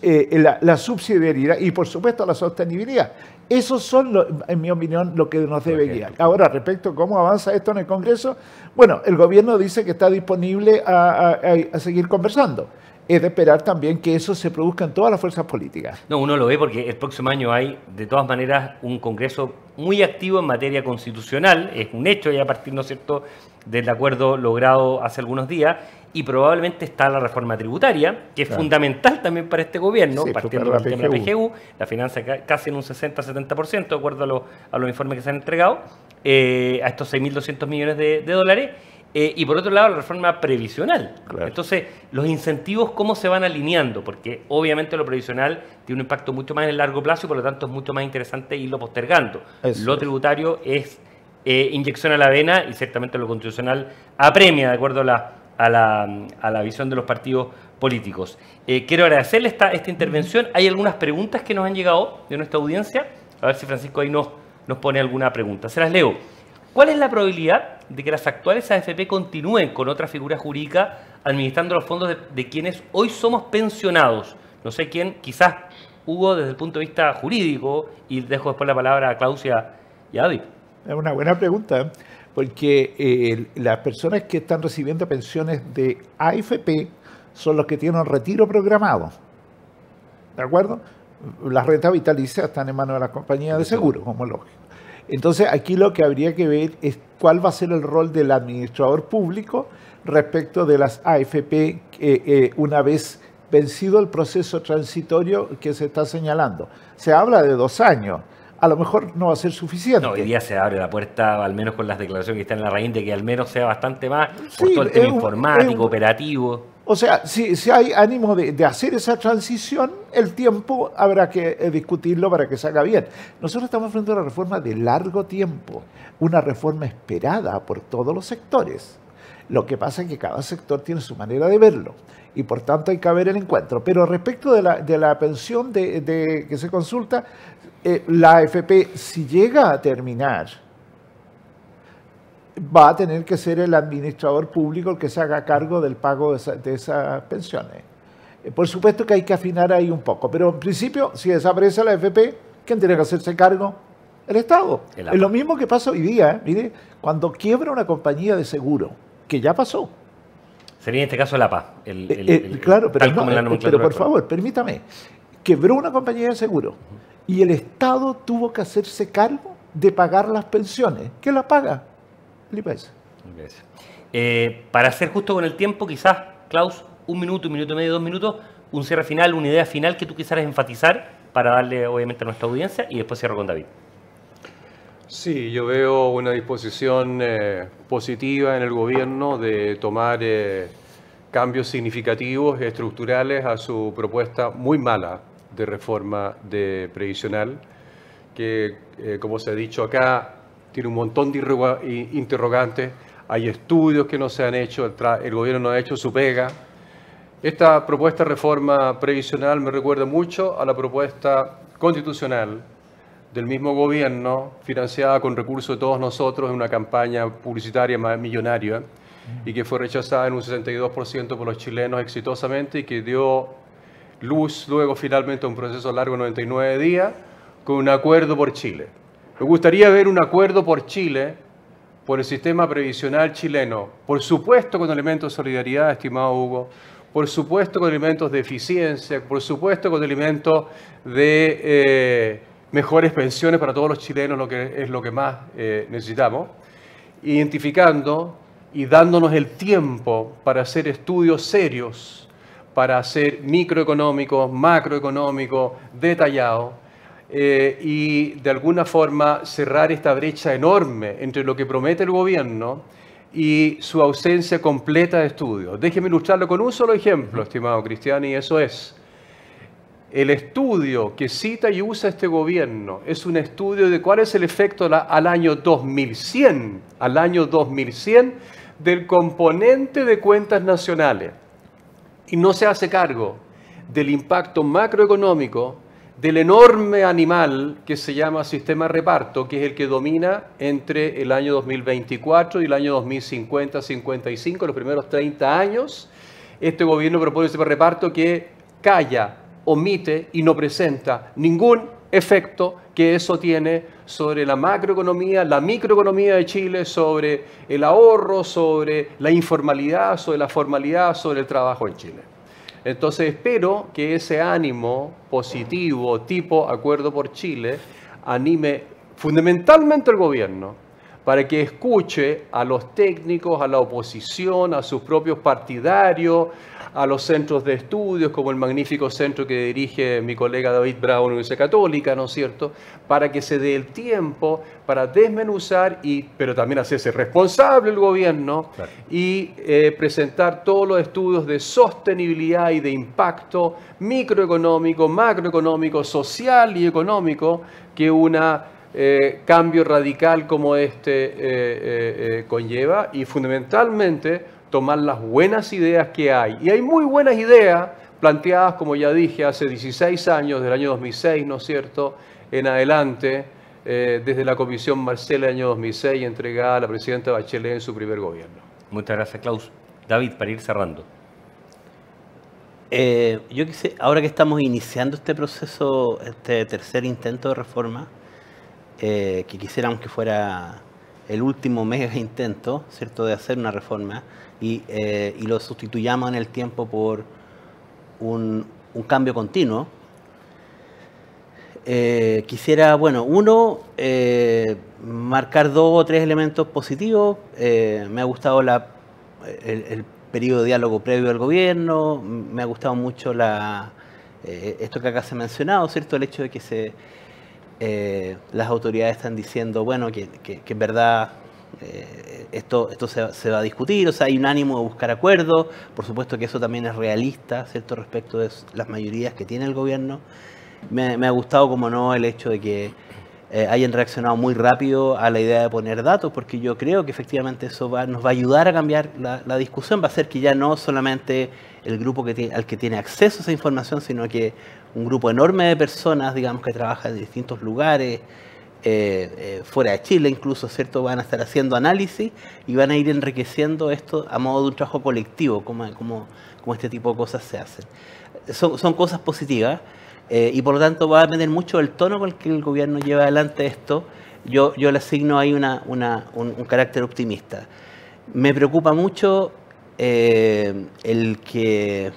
eh, la subsidiariedad y por supuesto la sostenibilidad, esos son, en mi opinión, lo que nos debe guiar. Ahora, respecto a cómo avanza esto en el Congreso, bueno, el gobierno dice que está disponible a, seguir conversando es de esperar también que eso se produzca en todas las fuerzas políticas. No, uno lo ve porque el próximo año hay, de todas maneras, un Congreso muy activo en materia constitucional, es un hecho ya a partir, ¿no cierto?, del acuerdo logrado hace algunos días, y probablemente está la reforma tributaria, que es fundamental también para este gobierno, partiendo del tema PGU, la finanza casi en un 60-70%, de acuerdo a, los informes que se han entregado, eh, a estos 6.200 millones de, dólares. Eh, y por otro lado, la reforma previsional. Entonces, los incentivos, ¿cómo se van alineando? Porque obviamente lo previsional tiene un impacto mucho más en el largo plazo y por lo tanto es mucho más interesante irlo postergando. Lo tributario es eh, inyección a la vena y ciertamente lo constitucional apremia, de acuerdo a la a la, visión de los partidos políticos. Eh, quiero agradecerle esta, intervención. Hay algunas preguntas que nos han llegado de nuestra audiencia. A ver si Francisco ahí nos, nos pone alguna pregunta. Se las leo. ¿Cuál es la probabilidad de que las actuales AFP continúen con otra figura jurídica administrando los fondos de, quienes hoy somos pensionados? No sé quién, quizás Hugo desde el punto de vista jurídico, y dejo después la palabra a Claudia y a Es una buena pregunta. ¿eh? porque eh, las personas que están recibiendo pensiones de AFP son los que tienen un retiro programado. ¿De acuerdo? Las rentas vitalicias están en manos de las compañías de seguros, como lógico. Entonces, aquí lo que habría que ver es cuál va a ser el rol del administrador público respecto de las AFP eh, una vez vencido el proceso transitorio que se está señalando. Se habla de dos años a lo mejor no va a ser suficiente. No, hoy día se abre la puerta, al menos con las declaraciones que están en la raíz, de que al menos sea bastante más por el tema informático, operativo. O sea, si, si hay ánimo de, hacer esa transición, el tiempo habrá que eh, discutirlo para que salga bien. Nosotros estamos frente a una reforma de largo tiempo, una reforma esperada por todos los sectores. Lo que pasa es que cada sector tiene su manera de verlo y por tanto hay que haber el encuentro. Pero respecto de la, de la pensión de, que se consulta, eh, la AFP, si llega a terminar, va a tener que ser el administrador público el que se haga cargo del pago de, esas pensiones. ¿eh? Eh, por supuesto que hay que afinar ahí un poco, pero en principio, si desaparece la AFP, ¿quién tiene que hacerse cargo? El Estado. es lo mismo que pasa hoy día, mire, cuando quiebra una compañía de seguro, que ya pasó. Sería en este caso la APA. El, claro, pero, no, pero por favor, permítame. Quebró una compañía de seguro. Y el Estado tuvo que hacerse cargo de pagar las pensiones. ¿Qué la paga? El IPS. Eh, para hacer justo con el tiempo, quizás, Klaus, un minuto, un minuto y medio, dos minutos, un cierre final, una idea final que tú quisieras enfatizar para darle, obviamente, a nuestra audiencia y después cierro con David. Sí, yo veo una disposición eh, positiva en el gobierno de tomar eh, cambios significativos, estructurales a su propuesta muy mala de reforma de previsional, que eh, como se ha dicho acá, tiene un montón de interrogantes, hay estudios que no se han hecho, el, el gobierno no ha hecho su pega. Esta propuesta de reforma previsional me recuerda mucho a la propuesta constitucional del mismo gobierno, financiada con recursos de todos nosotros en una campaña publicitaria millonaria y que fue rechazada en un 62% por los chilenos exitosamente y que dio luz luego finalmente un proceso largo 99 días con un acuerdo por Chile. Me gustaría ver un acuerdo por Chile, por el sistema previsional chileno, por supuesto con elementos de solidaridad, estimado Hugo, por supuesto con elementos de eficiencia, por supuesto con elementos de eh, mejores pensiones para todos los chilenos, lo que es lo que más eh, necesitamos, identificando y dándonos el tiempo para hacer estudios serios para ser microeconómico, macroeconómico, detallado, eh, y de alguna forma cerrar esta brecha enorme entre lo que promete el gobierno y su ausencia completa de estudios. Déjeme ilustrarlo con un solo ejemplo, estimado Cristian, y eso es, el estudio que cita y usa este gobierno es un estudio de cuál es el efecto al año 2100, al año 2100 del componente de cuentas nacionales y no se hace cargo del impacto macroeconómico del enorme animal que se llama sistema reparto, que es el que domina entre el año 2024 y el año 2050-55, los primeros 30 años. Este gobierno propone un sistema reparto que calla, omite y no presenta ningún efecto que eso tiene sobre la macroeconomía, la microeconomía de Chile, sobre el ahorro, sobre la informalidad, sobre la formalidad, sobre el trabajo en Chile. Entonces espero que ese ánimo positivo tipo Acuerdo por Chile anime fundamentalmente al gobierno, para que escuche a los técnicos, a la oposición, a sus propios partidarios, a los centros de estudios, como el magnífico centro que dirige mi colega David Brown, Universidad Católica, ¿no es cierto?, para que se dé el tiempo para desmenuzar, y, pero también hacerse responsable el gobierno y eh, presentar todos los estudios de sostenibilidad y de impacto microeconómico, macroeconómico, social y económico que una eh, cambio radical como este eh, eh, conlleva y fundamentalmente tomar las buenas ideas que hay. Y hay muy buenas ideas planteadas, como ya dije, hace 16 años, del año 2006, ¿no es cierto?, en adelante, desde la Comisión Marcela del año 2006, entregada a la presidenta Bachelet en su primer gobierno. Muchas gracias, Klaus. David, para ir cerrando. yo quise, ahora que estamos iniciando este proceso, este tercer intento de reforma, eh, que quisiéramos que fuera el último mega intento, ¿cierto?, de hacer una reforma eh, y, lo sustituyamos en el tiempo por un, cambio continuo. Eh, quisiera, bueno, uno, marcar dos o tres elementos positivos. me ha gustado el, periodo de diálogo previo al gobierno, me ha gustado mucho la, esto que acá se ha mencionado, ¿cierto? El hecho de que se eh, las autoridades están diciendo, bueno, que, en verdad eh, esto, esto se, va a discutir, o sea, hay un ánimo de buscar acuerdo por supuesto que eso también es realista, ¿cierto?, respecto de las mayorías que tiene el gobierno. Me, ha gustado, como no, el hecho de que eh, hayan reaccionado muy rápido a la idea de poner datos, porque yo creo que efectivamente eso va, nos va a ayudar a cambiar la, discusión, va a ser que ya no solamente el grupo al que tiene acceso a esa información, sino que un grupo enorme de personas, digamos, que trabajan en distintos lugares, eh, eh, fuera de Chile incluso, ¿cierto? Van a estar haciendo análisis y van a ir enriqueciendo esto a modo de un trabajo colectivo, como, como, como este tipo de cosas se hacen. Son, son cosas positivas eh, y por lo tanto va a depender mucho del tono con el que el gobierno lleva adelante esto. Yo, yo le asigno ahí un, carácter optimista. Me preocupa mucho el que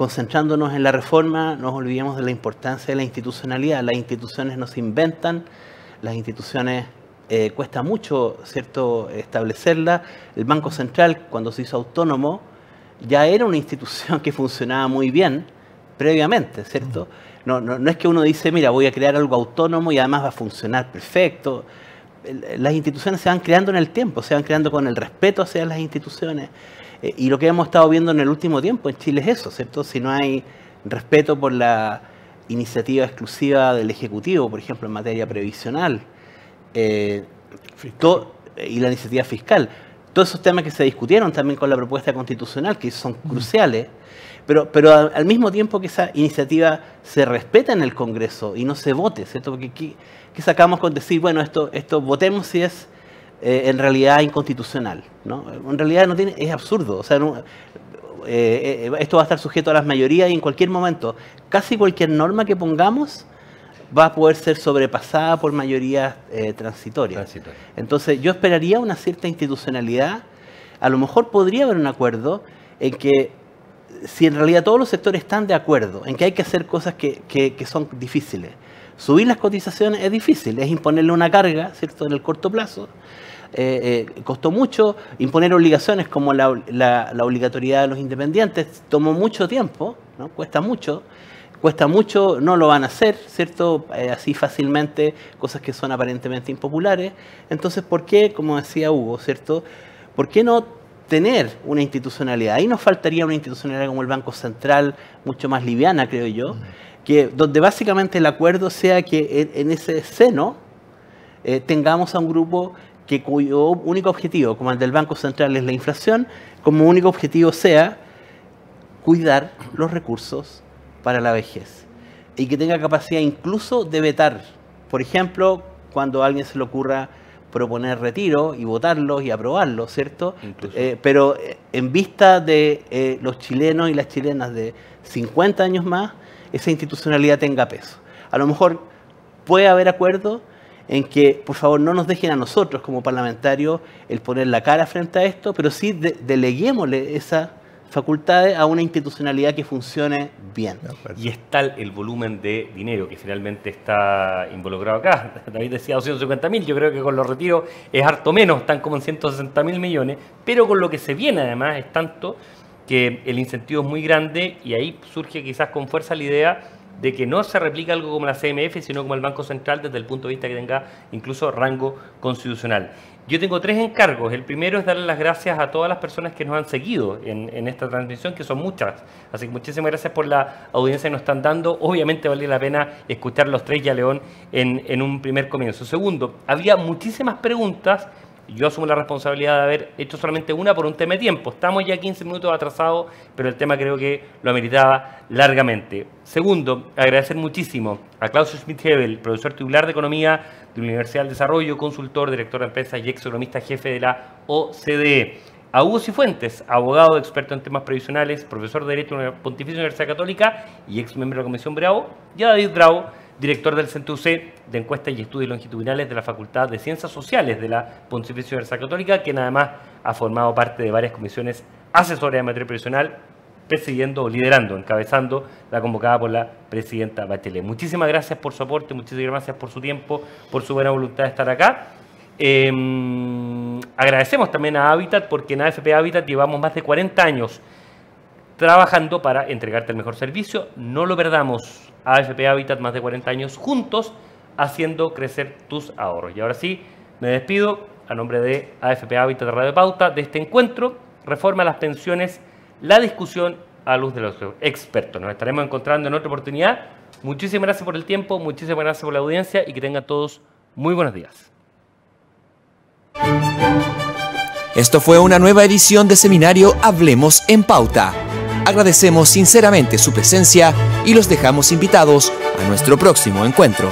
concentrándonos en la reforma, nos olvidemos de la importancia de la institucionalidad. Las instituciones nos inventan, las instituciones eh, cuesta mucho cierto establecerlas. El Banco Central, cuando se hizo autónomo, ya era una institución que funcionaba muy bien previamente, ¿cierto? No, no es que uno dice, mira, voy a crear algo autónomo y además va a funcionar perfecto las instituciones se van creando en el tiempo, se van creando con el respeto hacia las instituciones, eh, y lo que hemos estado viendo en el último tiempo en Chile es eso, ¿cierto? Si no hay respeto por la iniciativa exclusiva del Ejecutivo, por ejemplo, en materia previsional, eh, y la iniciativa fiscal. Todos esos temas que se discutieron también con la propuesta constitucional, que son cruciales, pero, pero al mismo tiempo que esa iniciativa se respeta en el Congreso y no se vote, ¿cierto? Porque ¿qué sacamos con decir, bueno, esto, esto votemos si es eh, en realidad inconstitucional. ¿no? En realidad no tiene, es absurdo. O sea, eh, eh, esto va a estar sujeto a las mayorías y en cualquier momento, casi cualquier norma que pongamos va a poder ser sobrepasada por mayorías transitorias. Entonces, yo esperaría una cierta institucionalidad. A lo mejor podría haber un acuerdo en que, si en realidad todos los sectores están de acuerdo, en que hay que hacer cosas que, que son difíciles. Subir las cotizaciones es difícil, es imponerle una carga, ¿cierto?, en el corto plazo. Eh, eh, costó mucho imponer obligaciones como la, obligatoriedad de los independientes, tomó mucho tiempo, ¿no? cuesta mucho, cuesta mucho, no lo van a hacer, ¿cierto? Eh, así fácilmente, cosas que son aparentemente impopulares. Entonces, ¿por qué, como decía Hugo, ¿cierto? ¿Por qué no tener una institucionalidad? Ahí nos faltaría una institucionalidad como el Banco Central, mucho más liviana, creo yo, que, donde básicamente el acuerdo sea que en, ese seno tengamos a un grupo que cuyo único objetivo, como el del Banco Central, es la inflación, como único objetivo sea cuidar los recursos para la vejez y que tenga capacidad incluso de vetar, por ejemplo, cuando a alguien se le ocurra proponer retiro y votarlos y aprobarlos, ¿cierto? Eh, pero eh, en vista de eh, los chilenos y las chilenas de 50 años más, esa institucionalidad tenga peso. A lo mejor puede haber acuerdo, en que, por favor, no nos dejen a nosotros como parlamentarios el poner la cara frente a esto, pero sí deleguémosle esas facultades a una institucionalidad que funcione bien. Y es tal el volumen de dinero que finalmente está involucrado acá. David decía 250 mil, yo creo que con los retiros es harto menos, están como en 160 mil millones, pero con lo que se viene además es tanto que el incentivo es muy grande y ahí surge quizás con fuerza la idea de que no se replica algo como la CMF, sino como el Banco Central desde el punto de vista que tenga incluso rango constitucional. Yo tengo tres encargos. El primero es dar las gracias a todas las personas que nos han seguido en, esta transmisión, que son muchas. Así que muchísimas gracias por la audiencia que nos están dando. Obviamente vale la pena escuchar los tres ya León en, en un primer comienzo. Segundo, había muchísimas preguntas yo asumo la responsabilidad de haber hecho solamente una por un tema de tiempo. Estamos ya 15 minutos atrasados, pero el tema creo que lo ameritaba largamente. Segundo, agradecer muchísimo a Klaus Schmidt-Hebel, profesor titular de Economía de la Universidad del Desarrollo, consultor, director de empresas y ex economista jefe de la OCDE. A Hugo Cifuentes, abogado experto en temas previsionales, profesor de Derecho en la Pontificia Universidad Católica y ex miembro de la Comisión Bravo. Y a David Bravo, director del Centro UC de Encuestas y Estudios Longitudinales de la Facultad de Ciencias Sociales de la Pontificia Universidad Católica, quien además ha formado parte de varias comisiones asesoras de materia profesional, presidiendo o liderando, encabezando la convocada por la presidenta Bachelet. Muchísimas gracias por su aporte, muchísimas gracias por su tiempo, por su buena voluntad de estar acá. Em, agradecemos también a Habitat porque en AFP Habitat llevamos más de 40 años trabajando para entregarte el mejor servicio. No lo perdamos. AFP Habitat más de 40 años juntos haciendo crecer tus ahorros. Y ahora sí, me despido a nombre de AFP Habitat Radio Pauta de este encuentro, reforma las pensiones, la discusión a luz de los expertos. Nos estaremos encontrando en otra oportunidad. Muchísimas gracias por el tiempo, muchísimas gracias por la audiencia y que tengan todos muy buenos días. Esto fue una nueva edición de seminario Hablemos en Pauta Agradecemos sinceramente su presencia y los dejamos invitados a nuestro próximo encuentro.